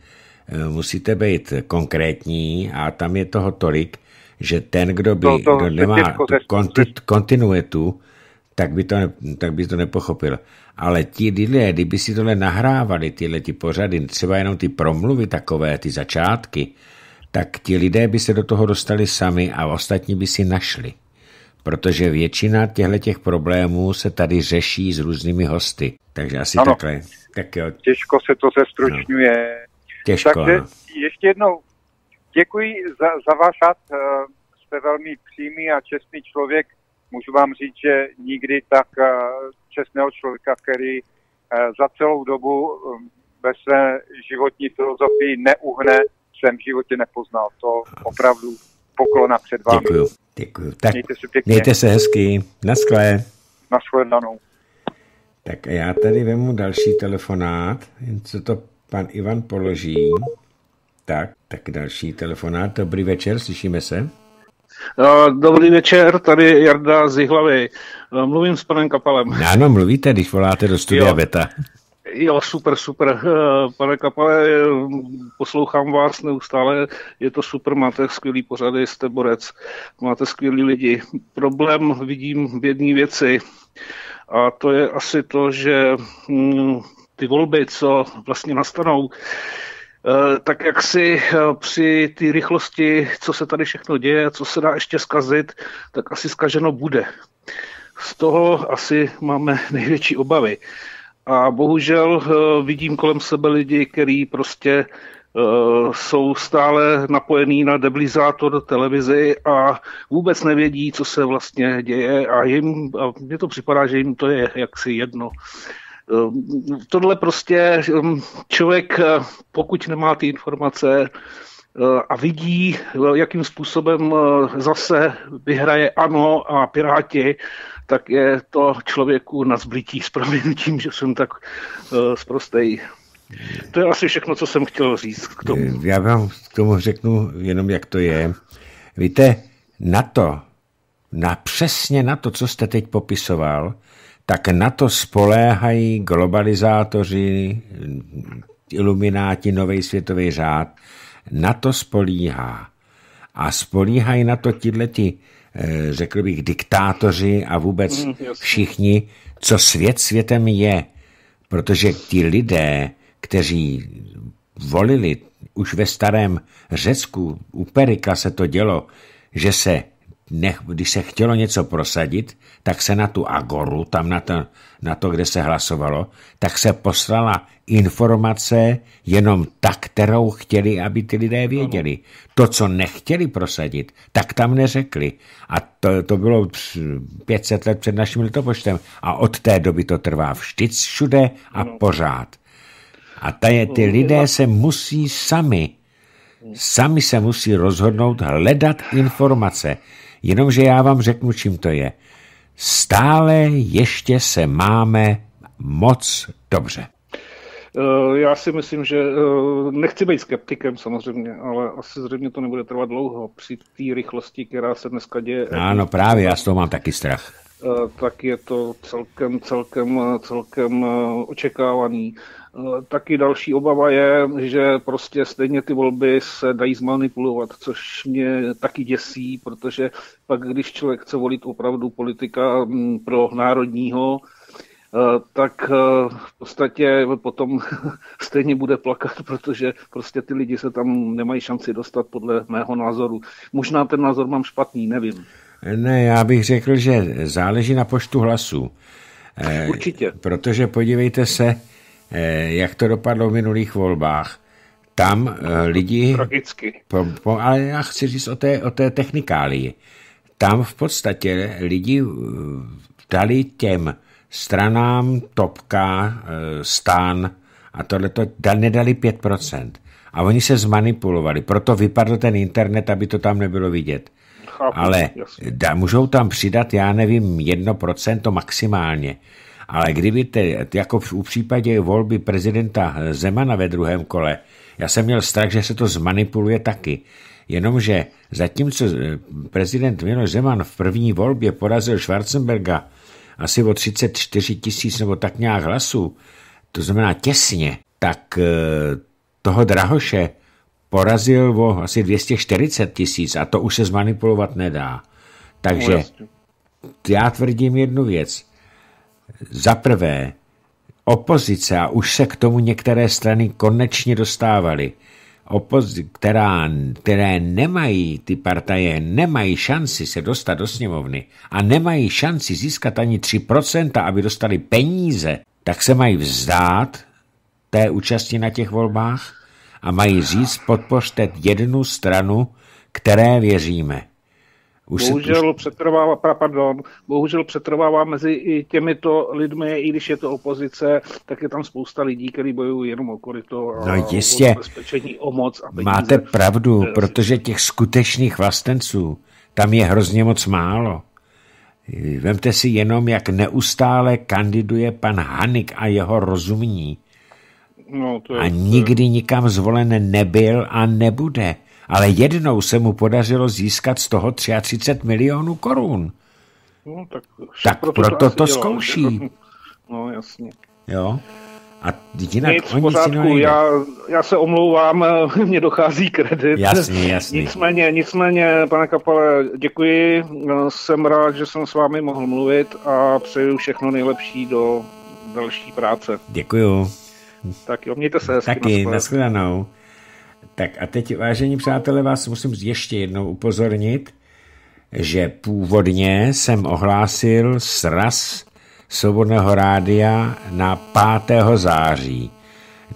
Eh, musíte být konkrétní a tam je toho tolik, že ten, kdo by to, no to, kdo nemá konti, kontinuitu, tak by, to, tak by to nepochopil. Ale ti lidé, kdyby si tohle nahrávali, tyhle ti pořady, třeba jenom ty promluvy takové, ty začátky, tak ti lidé by se do toho dostali sami a ostatní by si našli. Protože většina těchto těch problémů se tady řeší s různými hosty. Takže asi ano. takhle. Tak jo. Těžko se to zestručňuje. No. Těžko, Takže no. ještě jednou děkuji za, za váš ad. Eh, jste velmi přímý a čestný člověk. Můžu vám říct, že nikdy tak eh, čestného člověka, který eh, za celou dobu ve své životní filozofii neuhne, jsem v životě nepoznal. To opravdu poklona před vámi. Děkuju, děkuju. Tak, mějte se pěkně. Mějte se hezky. Naschle. Naschledanou. Tak já tady vemu další telefonát, jen se to Pan Ivan položí. Tak, tak další telefonát. Dobrý večer, slyšíme se. Eh, dobrý večer, tady Jarda z Jihlavy. Eh, mluvím s panem Kapalem. Ano, mluvíte, když voláte do studia jo. Veta. Jo, super, super. Eh, pane Kapale, poslouchám vás neustále, je to super, máte skvělý pořady, jste borec, máte skvělý lidi. Problém vidím v jedné věci a to je asi to, že mm, ty volby, co vlastně nastanou, eh, tak jak si eh, při té rychlosti, co se tady všechno děje, co se dá ještě zkazit, tak asi zkaženo bude. Z toho asi máme největší obavy. A bohužel eh, vidím kolem sebe lidi, kteří prostě jsou stále napojení na deblizátor televizi a vůbec nevědí, co se vlastně děje a jim, a mně to připadá, že jim to je jaksi jedno. Eh, tohle prostě eh, člověk, eh, pokud nemá ty informace a vidí, jakým způsobem zase vyhraje ANO a Piráti, tak je to člověku na zblití s proměnutím, že jsem tak zprostej. To je asi všechno, co jsem chtěl říct k tomu. Já vám k tomu řeknu jenom, jak to je. Víte, na to, na přesně na to, co jste teď popisoval, tak na to spoléhají globalizátoři, ilumináti, nový světový řád, na to spolíhá. A spolíhají na to tihleti, eh, řekl bych, diktátoři a vůbec hmm, všichni, co svět světem je. Protože ti lidé, kteří volili už ve starém Řecku, u Perika se to dělo, že se nech, když se chtělo něco prosadit, tak se na tu agoru, tam na to, na to, kde se hlasovalo, tak se poslala informace jenom ta, kterou chtěli, aby ty lidé věděli. To, co nechtěli prosadit, tak tam neřekli. A to, to bylo 500 let před naším letopočtem. A od té doby to trvá vždyc, všude a pořád. A je, ty lidé se musí sami, sami se musí rozhodnout hledat informace. Jenomže já vám řeknu, čím to je. Stále ještě se máme moc dobře. Eh, já si myslím, že eh, nechci být skeptikem samozřejmě, ale asi zřejmě to nebude trvat dlouho při té rychlosti, která se dneska děje. Ano, právě, já z toho mám taky strach. Eh, tak je to celkem, celkem, celkem očekávaný. Eh, taky další obava je, že prostě stejně ty volby se dají zmanipulovat, což mě taky děsí, protože pak, když člověk chce volit opravdu politika mm, pro národního, eh, tak eh, v podstatě potom stejně bude plakat, protože prostě ty lidi se tam nemají šanci dostat podle mého názoru. Možná ten názor mám špatný, nevím. Ne, já bych řekl, že záleží na poštu hlasů. Určitě. Protože podívejte se, Eh, jak to dopadlo v minulých volbách. Tam eh, lidi... Po, po, ale já chci říct o té, o té technikálii. Tam v podstatě lidi eh, dali těm stranám Topka, Stan a tohleto nedali 5%. A oni se zmanipulovali, proto vypadl ten internet, aby to tam nebylo vidět. Chápu, Ale da, můžou tam přidat, já nevím, 1% maximálně. Ale kdyby te, jako v, u případě volby prezidenta eh, Zemana ve druhém kole, já jsem měl strach, že se to zmanipuluje taky. Jenomže zatímco eh, prezident Miloš Zeman v první volbě porazil Schwarzenberga asi o 34 tisíc nebo tak nějak hlasů, to znamená těsně, tak eh, toho Drahoše porazil o asi 240 tisíc a to už se zmanipulovat nedá. Takže no já tvrdím jednu věc. Za prvé, opozice, a už se k tomu některé strany konečně dostávaly, která, které nemají ty partaje, nemají šanci se dostat do sněmovny a nemají šanci získat ani 3%, aby dostali peníze, tak se mají vzdát té účasti na těch volbách a mají říct podpořte jednu stranu, které věříme. Už bohužel, se... přetrvává, pardon, bohužel přetrvává mezi těmito lidmi, i když je to opozice, tak je tam spousta lidí, kteří bojují jenom o koryto a no jistě. o o moc. A Máte pravdu, protože těch skutečných vlastenců tam je hrozně moc málo. Vemte si jenom, jak neustále kandiduje pan Hanik a jeho rozumní. No, to je, a nikdy nikam zvolen nebyl a nebude ale jednou se mu podařilo získat z toho 33 milionů korun. No, tak, tak proto, proto to, to zkouší. No jasně. Jo. A jinak Nic, oni pořádku, já, já se omlouvám, mě dochází kredit. Jasně, jasně. Nicméně, nicméně, pane Kapale, děkuji, jsem rád, že jsem s vámi mohl mluvit a přeju všechno nejlepší do další práce. Děkuju. Tak jo, mějte se hezky. Taky, nashledanou. Tak a teď, vážení přátelé, vás musím ještě jednou upozornit, že původně jsem ohlásil sraz Svobodného rádia na 5. září.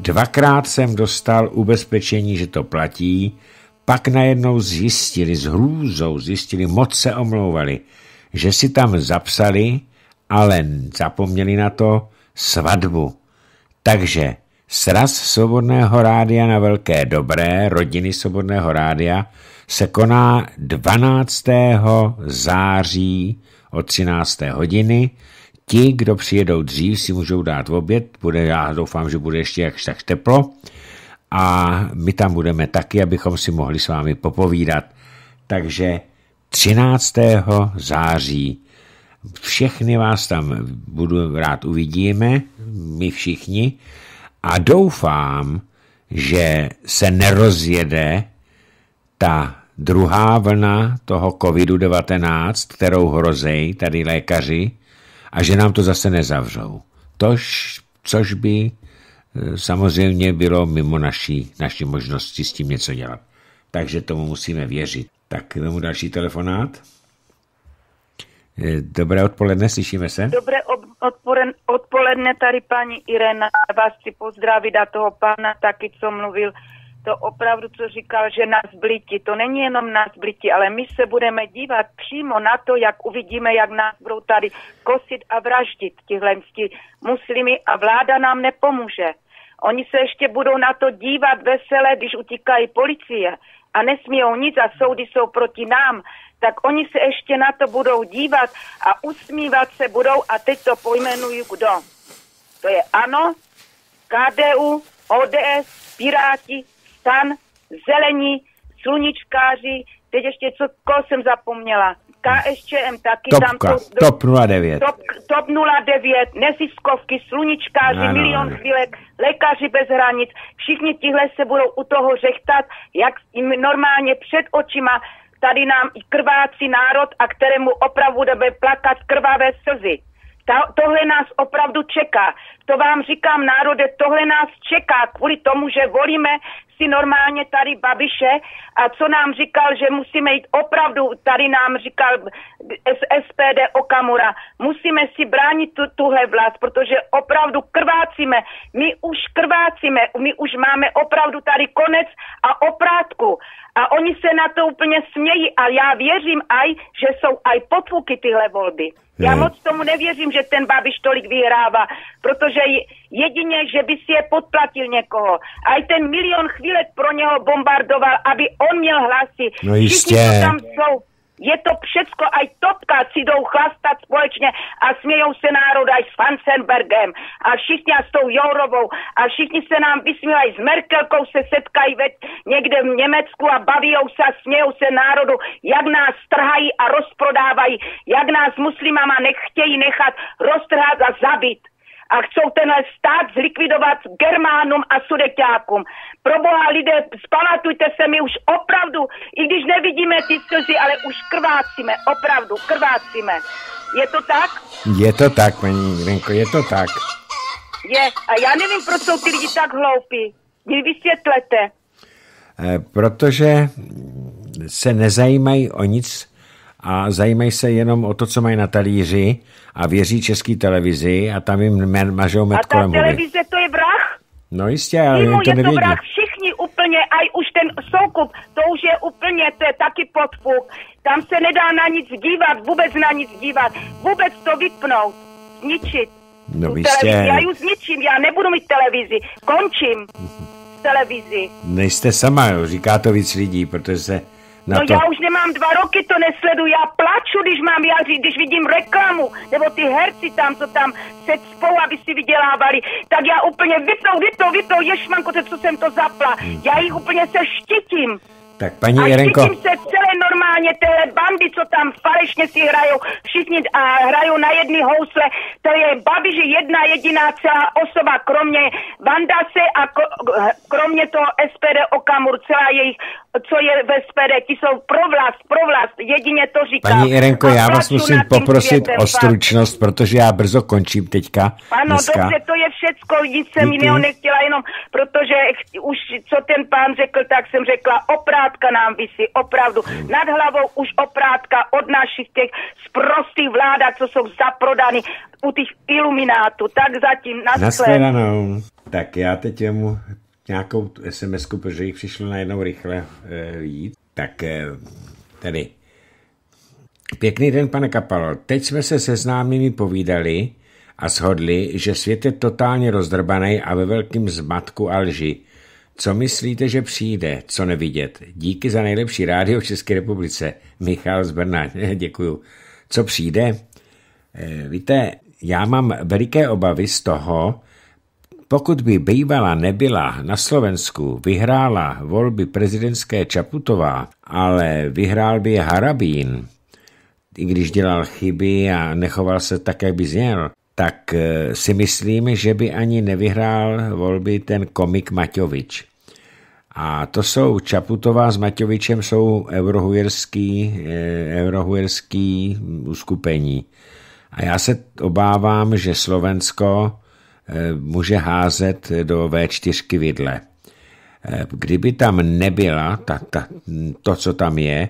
Dvakrát jsem dostal ubezpečení, že to platí, pak najednou zjistili, s hrůzou zjistili, moc se omlouvali, že si tam zapsali, ale zapomněli na to svatbu. Takže Sraz Svobodného rádia na Velké Dobré, rodiny Svobodného rádia, se koná 12. září o 13. hodiny. Ti, kdo přijedou dřív, si můžou dát oběd, bude, já doufám, že bude ještě jakž tak teplo. A my tam budeme taky, abychom si mohli s vámi popovídat. Takže 13. září všechny vás tam budu rád uvidíme, my všichni a doufám, že se nerozjede ta druhá vlna toho COVID-19, kterou hrozejí tady lékaři, a že nám to zase nezavřou. Tož, což by e, samozřejmě bylo mimo naší, naší možnosti s tím něco dělat. Takže tomu musíme věřit. Tak jdeme další telefonát. Eh, dobré odpoledne, slyšíme se. Dobré odpoledne, tady paní Irena, vás chci pozdravit a toho pána taky, co mluvil, to opravdu, co říkal, že nás blití, to není jenom nás blití, ale my se budeme dívat přímo na to, jak uvidíme, jak nás budou tady kosit a vraždit tihle muslimy a vláda nám nepomůže. Oni se ještě budou na to dívat veselé, když utíkají policie a o nic a soudy jsou proti nám, tak oni se ještě na to budou dívat a usmívat se budou a teď to pojmenuju kdo. To je ANO, KDU, ODS, Piráti, STAN, Zelení, Sluníčkáři, teď ještě co, koho jsem zapomněla, KSČM taky Topka, tam... To, top 09. Top, top 09, nesiskovky, sluníčkáři, ano, milion ano. chvílek, lékaři bez hranic, všichni tihle se budou u toho řechtat, jak jim normálně před očima tady nám krvácí národ a kterému opravdu bude plakat krvavé slzy. Ta, tohle nás opravdu čeká. To vám říkám, národe, tohle nás čeká kvůli tomu, že volíme si normálně tady Babiše a co nám říkal, že musíme jít opravdu, tady nám říkal SPD Okamura, musíme si bránit tu, tuhle vlast, protože opravdu krvácíme, my už krvácíme, my už máme opravdu tady konec a oprátku. A oni se na to úplně smějí a já věřím aj, že jsou aj potvuky tyhle volby. Já hmm. moc tomu nevěřím, že ten Babiš tolik vyhrává, protože jedině, že by si je podplatil někoho. A i ten milion výlet pro něho bombardoval, aby on měl hlasy. No jistě. Všichni, tam jsou, je to všecko, aj topka si jdou chlastat společně a smějou se národ aj s Fansenbergem a všichni a s tou Jourovou a všichni se nám vysmívají s Merkelkou, se setkají ve, někde v Německu a baví se a smějou se národu, jak nás trhají a rozprodávají, jak nás muslimama nechtějí nechat roztrhat a zabít a chcou tenhle stát zlikvidovat Germánům a Sudeťákům. Proboha lidé, zpamatujte se, my už opravdu, i když nevidíme ty slzy, ale už krvácíme, opravdu krvácíme. Je to tak? Je to tak, paní Jirenko, je to tak. Je, a já nevím, proč jsou ty lidi tak hloupí. Vy vysvětlete. E, protože se nezajímají o nic a zajímají se jenom o to, co mají na talíři a věří české televizi a tam jim mažou med a kolem A ta televize to je vrah? No jistě, ale jim to je to vrah všichni úplně, a už ten soukup, to už je úplně, to je taky podfuk. Tam se nedá na nic dívat, vůbec na nic dívat, vůbec to vypnout, zničit. No jistě. Televizi. Já ji zničím, já nebudu mít televizi, končím mhm. televizi. Nejste sama, jo, říká to víc lidí, protože se na no to. já už nemám dva roky, to nesledu, já plaču, když mám jaří, když vidím reklamu, nebo ty herci tam, co tam se spolu, aby si vydělávali, tak já úplně vypnou, vypnou, vypnou, ješmanko, co jsem to zapla, já jich úplně se štítím. Tak paní a Jerenko... A se celé normálně tyhle bandy, co tam falešně si hrajou, všichni a hrajou na jedny housle, to je Babiš jedna jediná celá osoba, kromě Vandase a eh, kromě toho SPD Okamur, celá jejich, co je v SPD, ti jsou pro vlast, pro vlast, jedině to říkám. Paní Jerenko, já vás musím poprosit světem, o stručnost, protože já brzo končím teďka. Ano, dneska. dobře, to je všecko, nic jsem jiného nechtěla, jenom protože už co ten pán řekl, tak jsem řekla opravdu oprátka nám vysí opravdu hmm. nad hlavou už oprátka od našich těch zprostých vláda, co jsou zaprodaný u těch iluminátů. Tak zatím na Naschledanou. Tak já teď jemu nějakou sms protože jich přišlo najednou rychle e, eh, jít. Tak e, eh, tedy. Pěkný den, pane Kapalo. Teď jsme se se známými povídali a shodli, že svět je totálně rozdrbaný a ve velkém zmatku a lži co myslíte, že přijde? Co nevidět? Díky za nejlepší rádio v České republice. Michal z Brna, děkuju. Co přijde? Eh, víte, já mám veliké obavy z toho, pokud by bývala nebyla na Slovensku, vyhrála volby prezidentské Čaputová, ale vyhrál by je Harabín, i když dělal chyby a nechoval se tak, jak by zněl, tak eh, si myslím, že by ani nevyhrál volby ten komik Maťovič. A to jsou Čaputová s Maťovičem jsou eurohujerský, eh, eurohujerský uskupení. A já se obávám, že Slovensko eh, může házet do V4 vidle. Kdyby tam nebyla ta, ta, to, co tam je,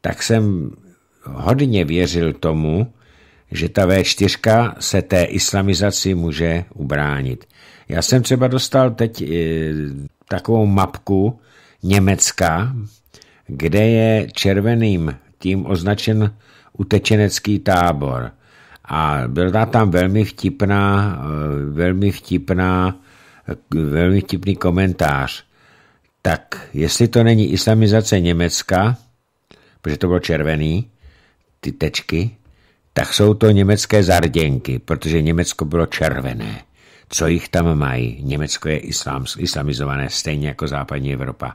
tak jsem hodně věřil tomu, že ta V4 se té islamizaci může ubránit. Já jsem třeba dostal teď e, takovou mapku Německa, kde je červeným tím označen utečenecký tábor. A byla tam velmi vtipná, e, velmi vtipná, velmi vtipný komentář. Tak jestli to není islamizace Německa, protože to bylo červený, ty tečky, tak jsou to německé zarděnky, protože Německo bylo červené. Co jich tam mají? Německo je islám, islamizované, stejně jako západní Evropa.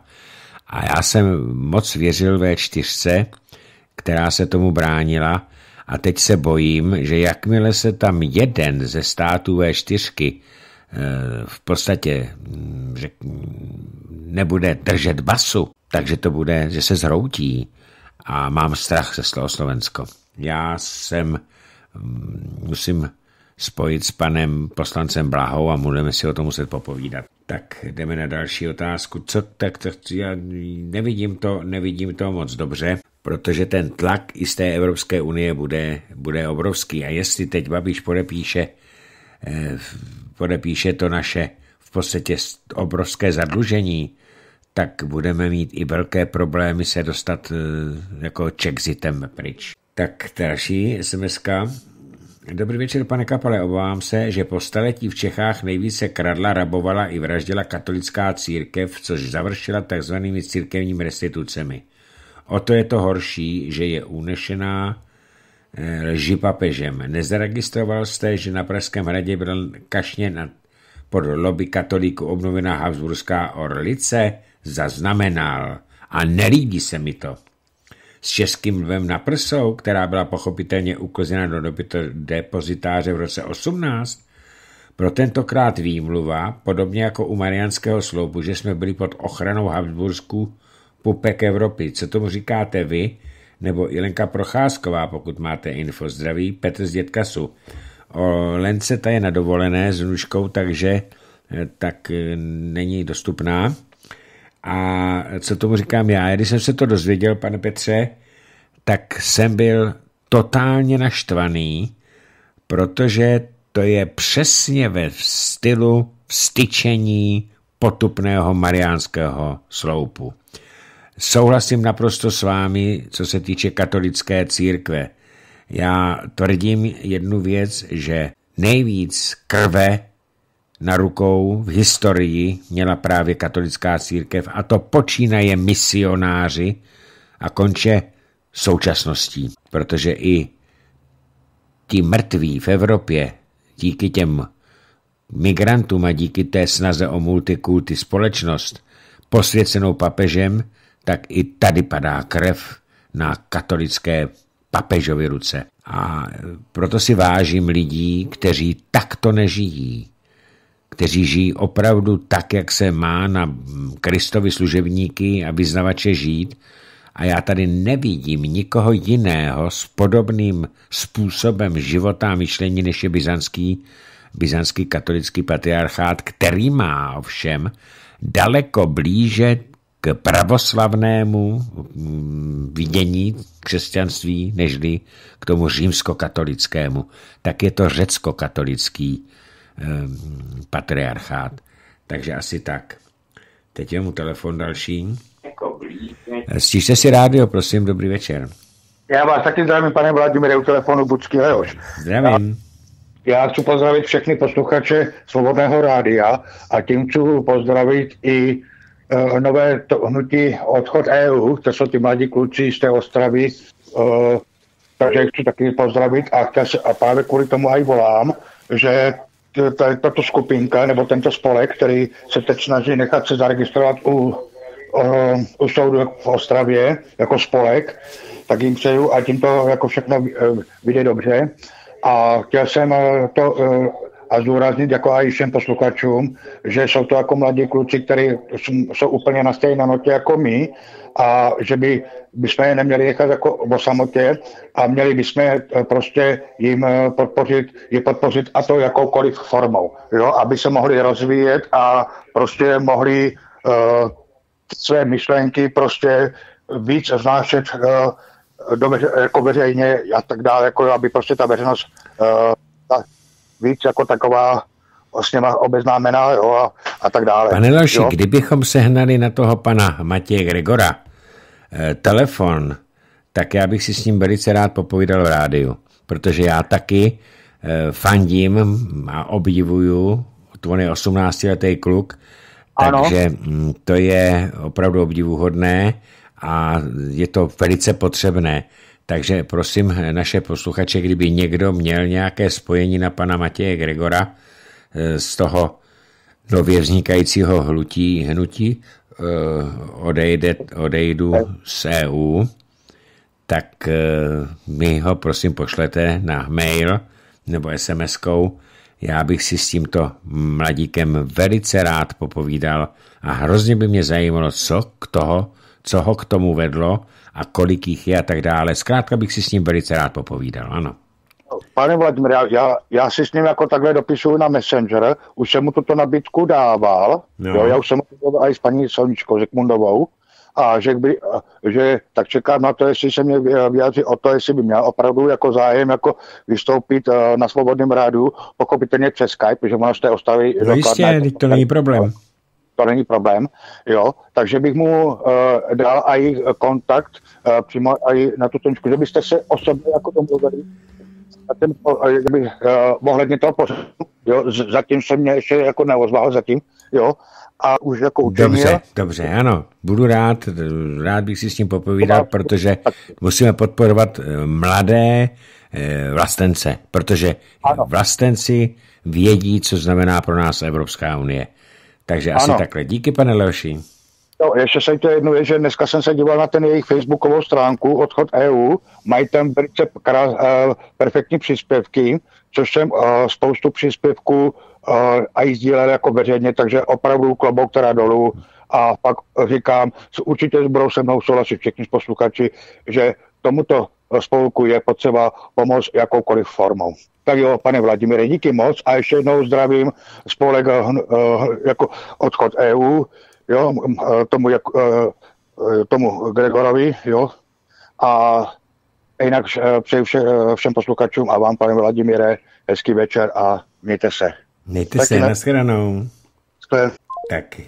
A já jsem moc věřil ve čtyřce, která se tomu bránila a teď se bojím, že jakmile se tam jeden ze států V4 eh, v podstatě hm, že nebude držet basu, takže to bude, že se zhroutí a mám strach ze Slovensko já jsem mm, musím spojit s panem poslancem Blahou a budeme si o tom muset popovídat. Tak jdeme na další otázku. Co tak, to, já nevidím to, nevidím to moc dobře, protože ten tlak i z té Evropské unie bude, bude obrovský. A jestli teď Babiš podepíše, eh, podepíše to naše v podstatě obrovské zadlužení, tak budeme mít i velké problémy se dostat eh, jako čekzitem pryč. Tak další sms -ka. Dobrý večer, pane Kapale. Obávám se, že po staletí v Čechách nejvíce kradla, rabovala i vraždila katolická církev, což završila takzvanými církevními restitucemi. O to je to horší, že je unešená eh, lži papežem. Nezaregistroval jste, že na Pražském hradě byl nad, pod lobby katolíku obnovená Habsburská orlice? Zaznamenal. A nelíbí se mi to s českým lvem na prsou, která byla pochopitelně ukozena do dopito depozitáře v roce 18, pro tentokrát výmluva, podobně jako u Mariánského sloupu, že jsme byli pod ochranou Habsbursků pupek Evropy. Co tomu říkáte vy? Nebo Ilenka Procházková, pokud máte info zdraví, Petr z Dětkasu. O Lence ta je na dovolené s nůžkou, takže eh, tak eh, není dostupná. A co tomu říkám já? Když jsem se to dozvěděl, pane Petře, tak jsem byl totálně naštvaný, protože to je přesně ve stylu vstyčení potupného mariánského sloupu. Souhlasím naprosto s vámi, co se týče katolické církve. Já tvrdím jednu věc, že nejvíc krve na rukou v historii měla právě katolická církev a to počínaje misionáři a konče současností, protože i ti mrtví v Evropě díky těm migrantům a díky té snaze o multikulty společnost posvěcenou papežem, tak i tady padá krev na katolické papežovi ruce. A proto si vážím lidí, kteří takto nežijí, kteří žijí opravdu tak, jak se má na Kristovi služebníky a vyznavače žít. A já tady nevidím nikoho jiného s podobným způsobem života a myšlení, než je byzantský, byzantský katolický patriarchát, který má ovšem daleko blíže k pravoslavnému mm, vidění křesťanství, nežli k tomu římskokatolickému, tak je to řeckokatolický katolický Ehm, patriarchát. Takže asi tak. Teď je mu telefon další. Jako eh, stížte si rádio, prosím, dobrý večer. Já vás taky zdravím, pane Vladimire, u telefonu Bucký Leoš. Zdravím. Já, já chci pozdravit všechny posluchače Svobodného rádia a tím chci pozdravit i uh, nové to, hnutí Odchod EU, to jsou ty mladí kluci z té Ostravy, uh, takže chci taky pozdravit a, chtěl, a právě kvůli tomu aj volám, že tato skupinka nebo tento spolek, který se teď snaží nechat se zaregistrovat u, u soudu v Ostravě jako spolek, tak jim přeju a tím to jako všechno eh, vyjde dobře. A chtěl jsem eh, to eh, a zdůraznit jako i všem posluchačům, že jsou to jako mladí kluci, kteří jsou úplně na stejné notě jako my a že by, jsme je neměli nechat jako o samotě a měli bychom eh, prostě jim eh, podpořit, je podpořit a to jakoukoliv formou, jo, aby se mohli rozvíjet a prostě mohli uh, své myšlenky prostě víc znášet uh, do, jako veřejně a tak dále, jako aby prostě ta veřejnost uh, ta víc jako taková s něma vlastně obeznámená jo, a, a tak dále. Pane laši, kdybychom sehnali na toho pana Matěje Gregora, Eh, telefon, tak já bych si s ním velice rád popovídal v rádiu, protože já taky eh, fandím a obdivuju, on je 18-letý kluk, ano. takže mm, to je opravdu obdivuhodné a je to velice potřebné. Takže prosím eh, naše posluchače, kdyby někdo měl nějaké spojení na pana Matěje Gregora z toho nově vznikajícího hlutí, hnutí, Eh, odejde, odejdu z EU, tak eh, mi ho prosím pošlete na mail nebo SMS-kou. Já bych si s tímto mladíkem velice rád popovídal a hrozně by mě zajímalo, co, k toho, co ho k tomu vedlo a kolik jich je a tak dále. Zkrátka bych si s ním velice rád popovídal, ano. Pane Vladimír, já, já, si s ním jako takhle dopisuju na Messenger, už jsem mu tuto nabídku dával, jo. Jo, já už jsem mu i s paní Solničkou Zikmundovou, a že, by, že tak čekám na to, jestli se mě vyjádří o to, jestli by měl opravdu jako zájem jako vystoupit eh, na svobodném rádu, pochopitelně přes Skype, že ono z té ostavy... No jistě, to není problém. To není problém, jo. Takže bych mu uh, dal i kontakt uh, přímo i na tu tenčku, že byste se osobně jako domluvili, ten, jak bych, uh, ohledně toho pořadu, jo, zatím se mě ještě jako neozval, zatím, jo, a už jako učení. Dobře, dobře, ano, budu rád, rád bych si s ním popovídal, protože musíme podporovat eh, mladé eh, vlastence, protože ano. vlastenci vědí, co znamená pro nás Evropská unie. Takže ano. asi takhle. Díky, pane Leoši. No, ještě se to jednu je, že dneska jsem se díval na ten jejich facebookovou stránku Odchod EU, mají tam velice uh, perfektní příspěvky, což jsem uh, spoustu příspěvků uh, eh, a i sdílel jako veřejně, takže opravdu klobouk teda dolů a pak říkám, určitě budou se mnou souhlasit všichni posluchači, že tomuto spolku je potřeba pomoct jakoukoliv formou. Tak jo, pane Vladimíre, díky moc a ještě jednou zdravím spolek hm, jako odchod EU, jo, eh, tomu, jak, eh, eh, tomu Gregorovi, jo, a jinak přeju vše, všem posluchačům a vám, pane Vladimíre, hezký večer a mějte se. Mějte tak se, na shledanou. Taky.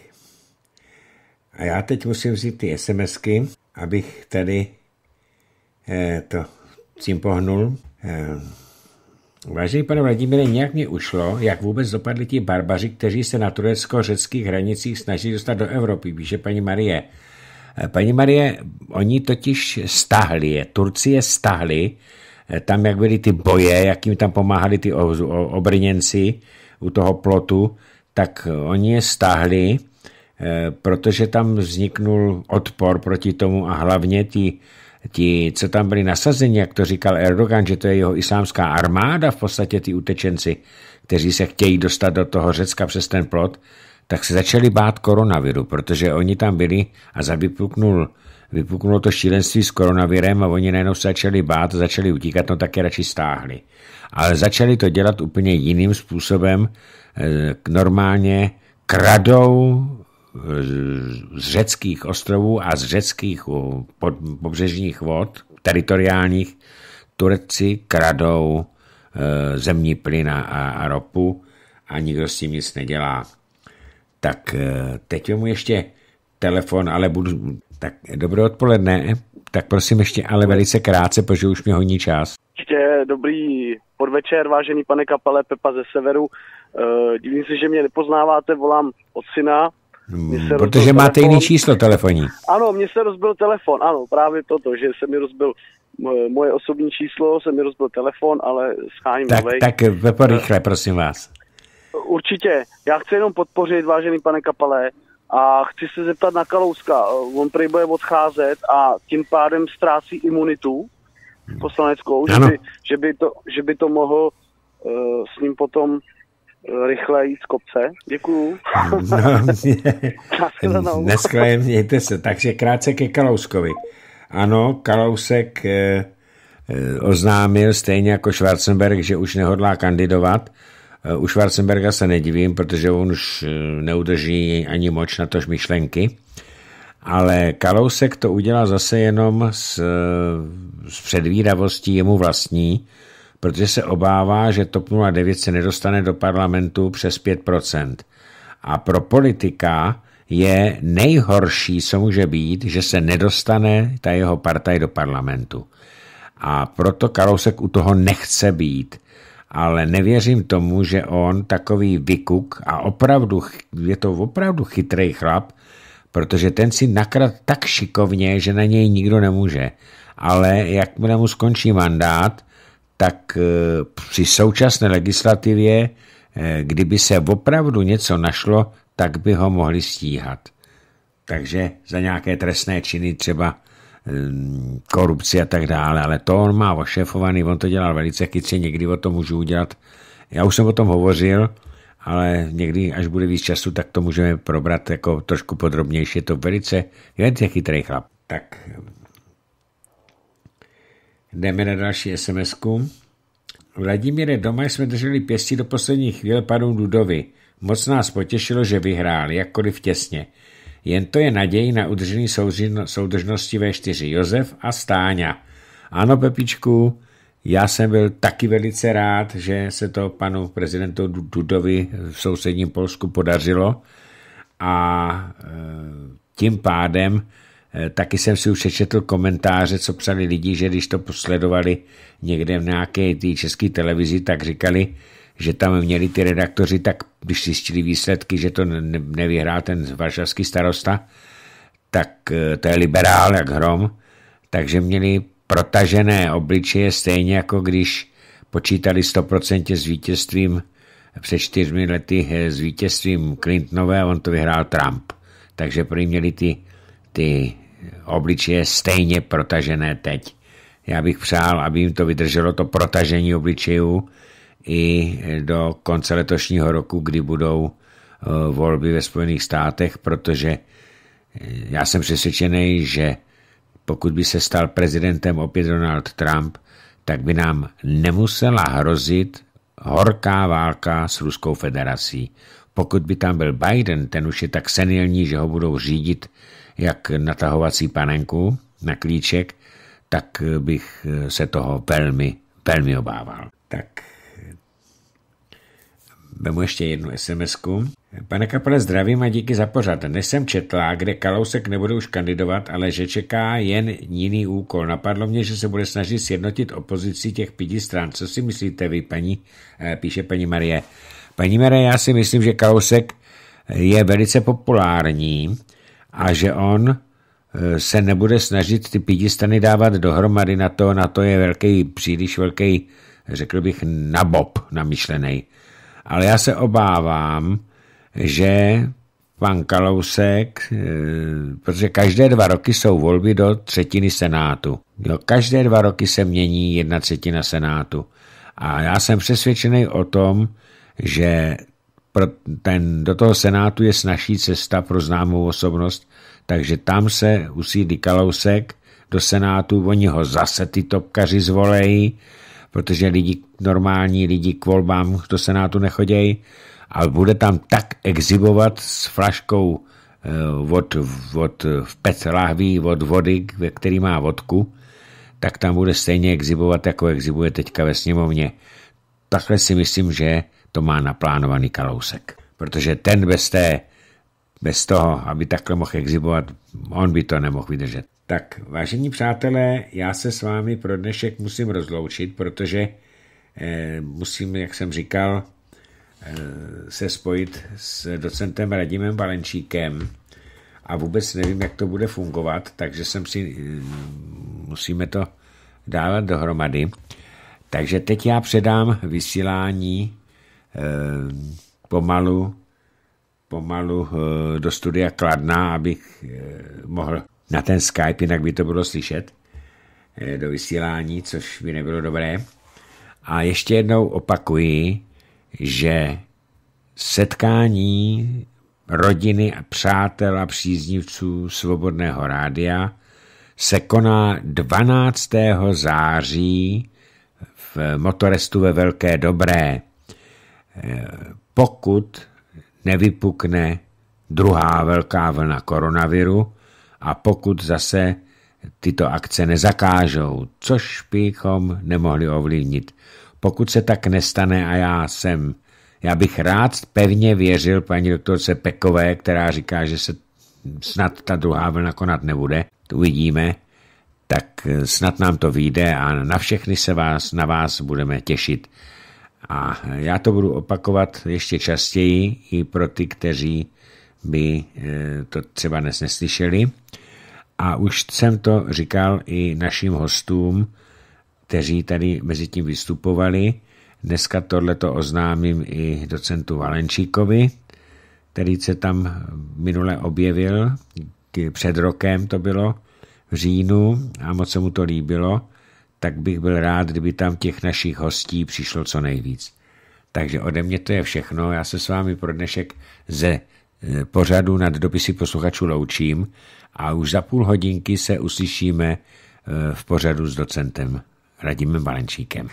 A já teď musím vzít ty SMSky, abych tady eh, to tím pohnul. Eh, Vážený pane Vladimíre, nějak mi ušlo, jak vůbec dopadli ti barbaři, kteří se na turecko-řeckých hranicích snaží dostat do Evropy, Víš, paní Marie. Eh, paní Marie, oni totiž stahli je, Turci je stahli, eh, tam jak byly ty boje, jak jim tam pomáhali ty obrněnci u toho plotu, tak oni je stahli, eh, protože tam vzniknul odpor proti tomu a hlavně ti ti, co tam byli nasazeni, jak to říkal Erdogan, že to je jeho islámská armáda, v podstatě ty utečenci, kteří se chtějí dostat do toho Řecka přes ten plot, tak se začali bát koronaviru, protože oni tam byli a vypuknul, vypuknulo to šílenství s koronavirem a oni najednou se začali bát, začali utíkat, no tak je radši stáhli. Ale začali to dělat úplně jiným způsobem, eh, normálně kradou z řeckých ostrovů a z řeckých eh, pobřežních vod, teritoriálních, Turci kradou eh, zemní plyn a, ropu a nikdo s tím nic nedělá. Tak eh, teď mu ještě telefon, ale budu... Tak dobré odpoledne, tak prosím ještě ale velice krátce, protože už mě honí čas. Ještě dobrý podvečer, vážený pane kapele Pepa ze severu. Divím se, že mě nepoznáváte, volám od syna, Hmm, protože máte telefon. jiný číslo telefonní. Ano, mně se rozbil telefon, ano, právě toto, že se mi rozbil moje osobní číslo, se mi rozbil telefon, ale scháním Tak, novej. tak Pepo, rychle, prosím vás. Určitě, já chci jenom podpořit, vážený pane Kapalé, a chci se zeptat na Kalouska. On prý bude odcházet a tím pádem ztrácí imunitu poslaneckou, že by, že by, to, že by to mohl uh, s ním potom rychle jít z kopce. Děkuju. No, dneska je, mějte se. Takže krátce ke Kalouskovi. Ano, Kalousek eh, eh oznámil, stejně jako Schwarzenberg, že už nehodlá kandidovat. Eh, u Schwarzenberga se nedivím, protože on už eh, neudrží ani moč na tož myšlenky. Ale Kalousek to udělal zase jenom s, s předvídavostí jemu vlastní, protože se obává, že TOP 09 se nedostane do parlamentu přes 5%. A pro politika je nejhorší, co může být, že se nedostane ta jeho partaj do parlamentu. A proto Kalousek u toho nechce být. Ale nevěřím tomu, že on takový vykuk a opravdu, je to opravdu chytrý chlap, protože ten si nakrad tak šikovně, že na něj nikdo nemůže. Ale jakmile mu skončí mandát, tak eh, při současné legislativě, eh, kdyby se opravdu něco našlo, tak by ho mohli stíhat. Takže za nějaké trestné činy třeba mm, korupci a tak dále, ale to on má ošefovaný, on to dělal velice chytře, někdy o tom můžu udělat. Já už jsem o tom hovořil, ale někdy, až bude víc času, tak to můžeme probrat jako trošku podrobnější. Je to velice, je to chytrý chlap. Tak Jdeme na další sms -ku. Vladimíre, doma jsme drželi pěstí do posledních chvíle panu Dudovi. Moc nás potěšilo, že vyhrál, jakkoliv těsně. Jen to je naděj na udržení soudržnosti V4. Josef a Stáňa. Ano, Pepičku, já jsem byl taky velice rád, že se to panu prezidentu Dudovi v sousedním Polsku podařilo a e, tím pádem Eh, taky jsem si už četl komentáře, co psali lidi, že když to posledovali někde v nějaké té české televizi, tak říkali, že tam měli ty redaktoři, tak když zjistili výsledky, že to nevyhrá ten varšavský starosta, tak eh, to je liberál jak hrom, takže měli protažené obličeje stejně jako když počítali 100% s vítězstvím eh, před čtyřmi lety s vítězstvím Clintonové a on to vyhrál Trump. Takže prý měli ty ty obličeje stejně protažené teď. Já bych přál, aby jim to vydrželo, to protažení obličejů, i do konce letošního roku, kdy budou eh, volby ve Spojených státech, protože eh, já jsem přesvědčený, že pokud by se stal prezidentem opět Donald Trump, tak by nám nemusela hrozit horká válka s Ruskou federací. Pokud by tam byl Biden, ten už je tak senilní, že ho budou řídit jak natahovací panenku na klíček, tak bych se toho velmi, velmi obával. Tak vemu ještě jednu sms -ku. Pane kapele, zdravím a díky za pořad. Dnes jsem četla, kde Kalousek nebude už kandidovat, ale že čeká jen jiný úkol. Napadlo mě, že se bude snažit sjednotit opozici těch pěti stran. Co si myslíte vy, paní, eh, píše paní Marie. Paní Marie, já si myslím, že Kalousek je velice populární a že on eh, se nebude snažit ty pídistany dávat dohromady na to, na to je velký, příliš velký, řekl bych, nabob namyšlený. Ale já se obávám, že pan Kalousek, eh, protože každé dva roky jsou volby do třetiny Senátu. Jo, každé dva roky se mění jedna třetina Senátu. A já jsem přesvědčený o tom, že pro ten, do toho senátu je snažší cesta pro známou osobnost, takže tam se usídlí Kalousek do senátu, oni ho zase ty topkaři zvolejí, protože lidi, normální lidi k volbám do senátu nechodějí, ale bude tam tak exibovat s flaškou eh, od, od v pet lahví, od vody, ve který má vodku, tak tam bude stejně exibovat jako exibuje teďka ve sněmovně. Takhle si myslím, že to má naplánovaný Kalousek. Protože ten bez, té, bez toho, aby takhle mohl exibovat, on by to nemohl vydržet. Tak, vážení přátelé, já se s vámi pro dnešek musím rozloučit, protože eh, musím, jak jsem říkal, eh, se spojit s docentem Radimem Valenčíkem a vůbec nevím, jak to bude fungovat, takže jsem si, eh, musíme to dávat dohromady. Takže teď já předám vysílání Eh, pomalu, pomalu eh, do studia kladná, abych eh, mohl na ten Skype, jinak by to bylo slyšet do vysílání, což by nebylo dobré. A ještě jednou opakuji, že setkání rodiny a přátel a příznivců Svobodného rádia se koná 12. září v motorestu ve Velké Dobré. Eh, pokud nevypukne druhá velká vlna koronaviru a pokud zase tyto akce nezakážou, což bychom nemohli ovlivnit. Pokud se tak nestane a já jsem, já bych rád pevně věřil paní doktorce Pekové, která říká, že se snad ta druhá vlna konat nebude, uvidíme, tak snad nám to vyjde a na všechny se vás, na vás budeme těšit a já to budu opakovat ještě častěji i pro ty, kteří by eh, to třeba dnes neslyšeli. A už jsem to říkal i našim hostům, kteří tady mezi tím vystupovali. Dneska tohleto oznámím i docentu Valenčíkovi, který se tam minule objevil, před rokem to bylo, v říjnu a moc se mu to líbilo tak bych byl rád, kdyby tam těch našich hostí přišlo co nejvíc. Takže ode mě to je všechno. Já se s vámi pro dnešek ze e, pořadu nad dopisy posluchačů loučím a už za půl hodinky se uslyšíme e, v pořadu s docentem Radimem Balenčíkem.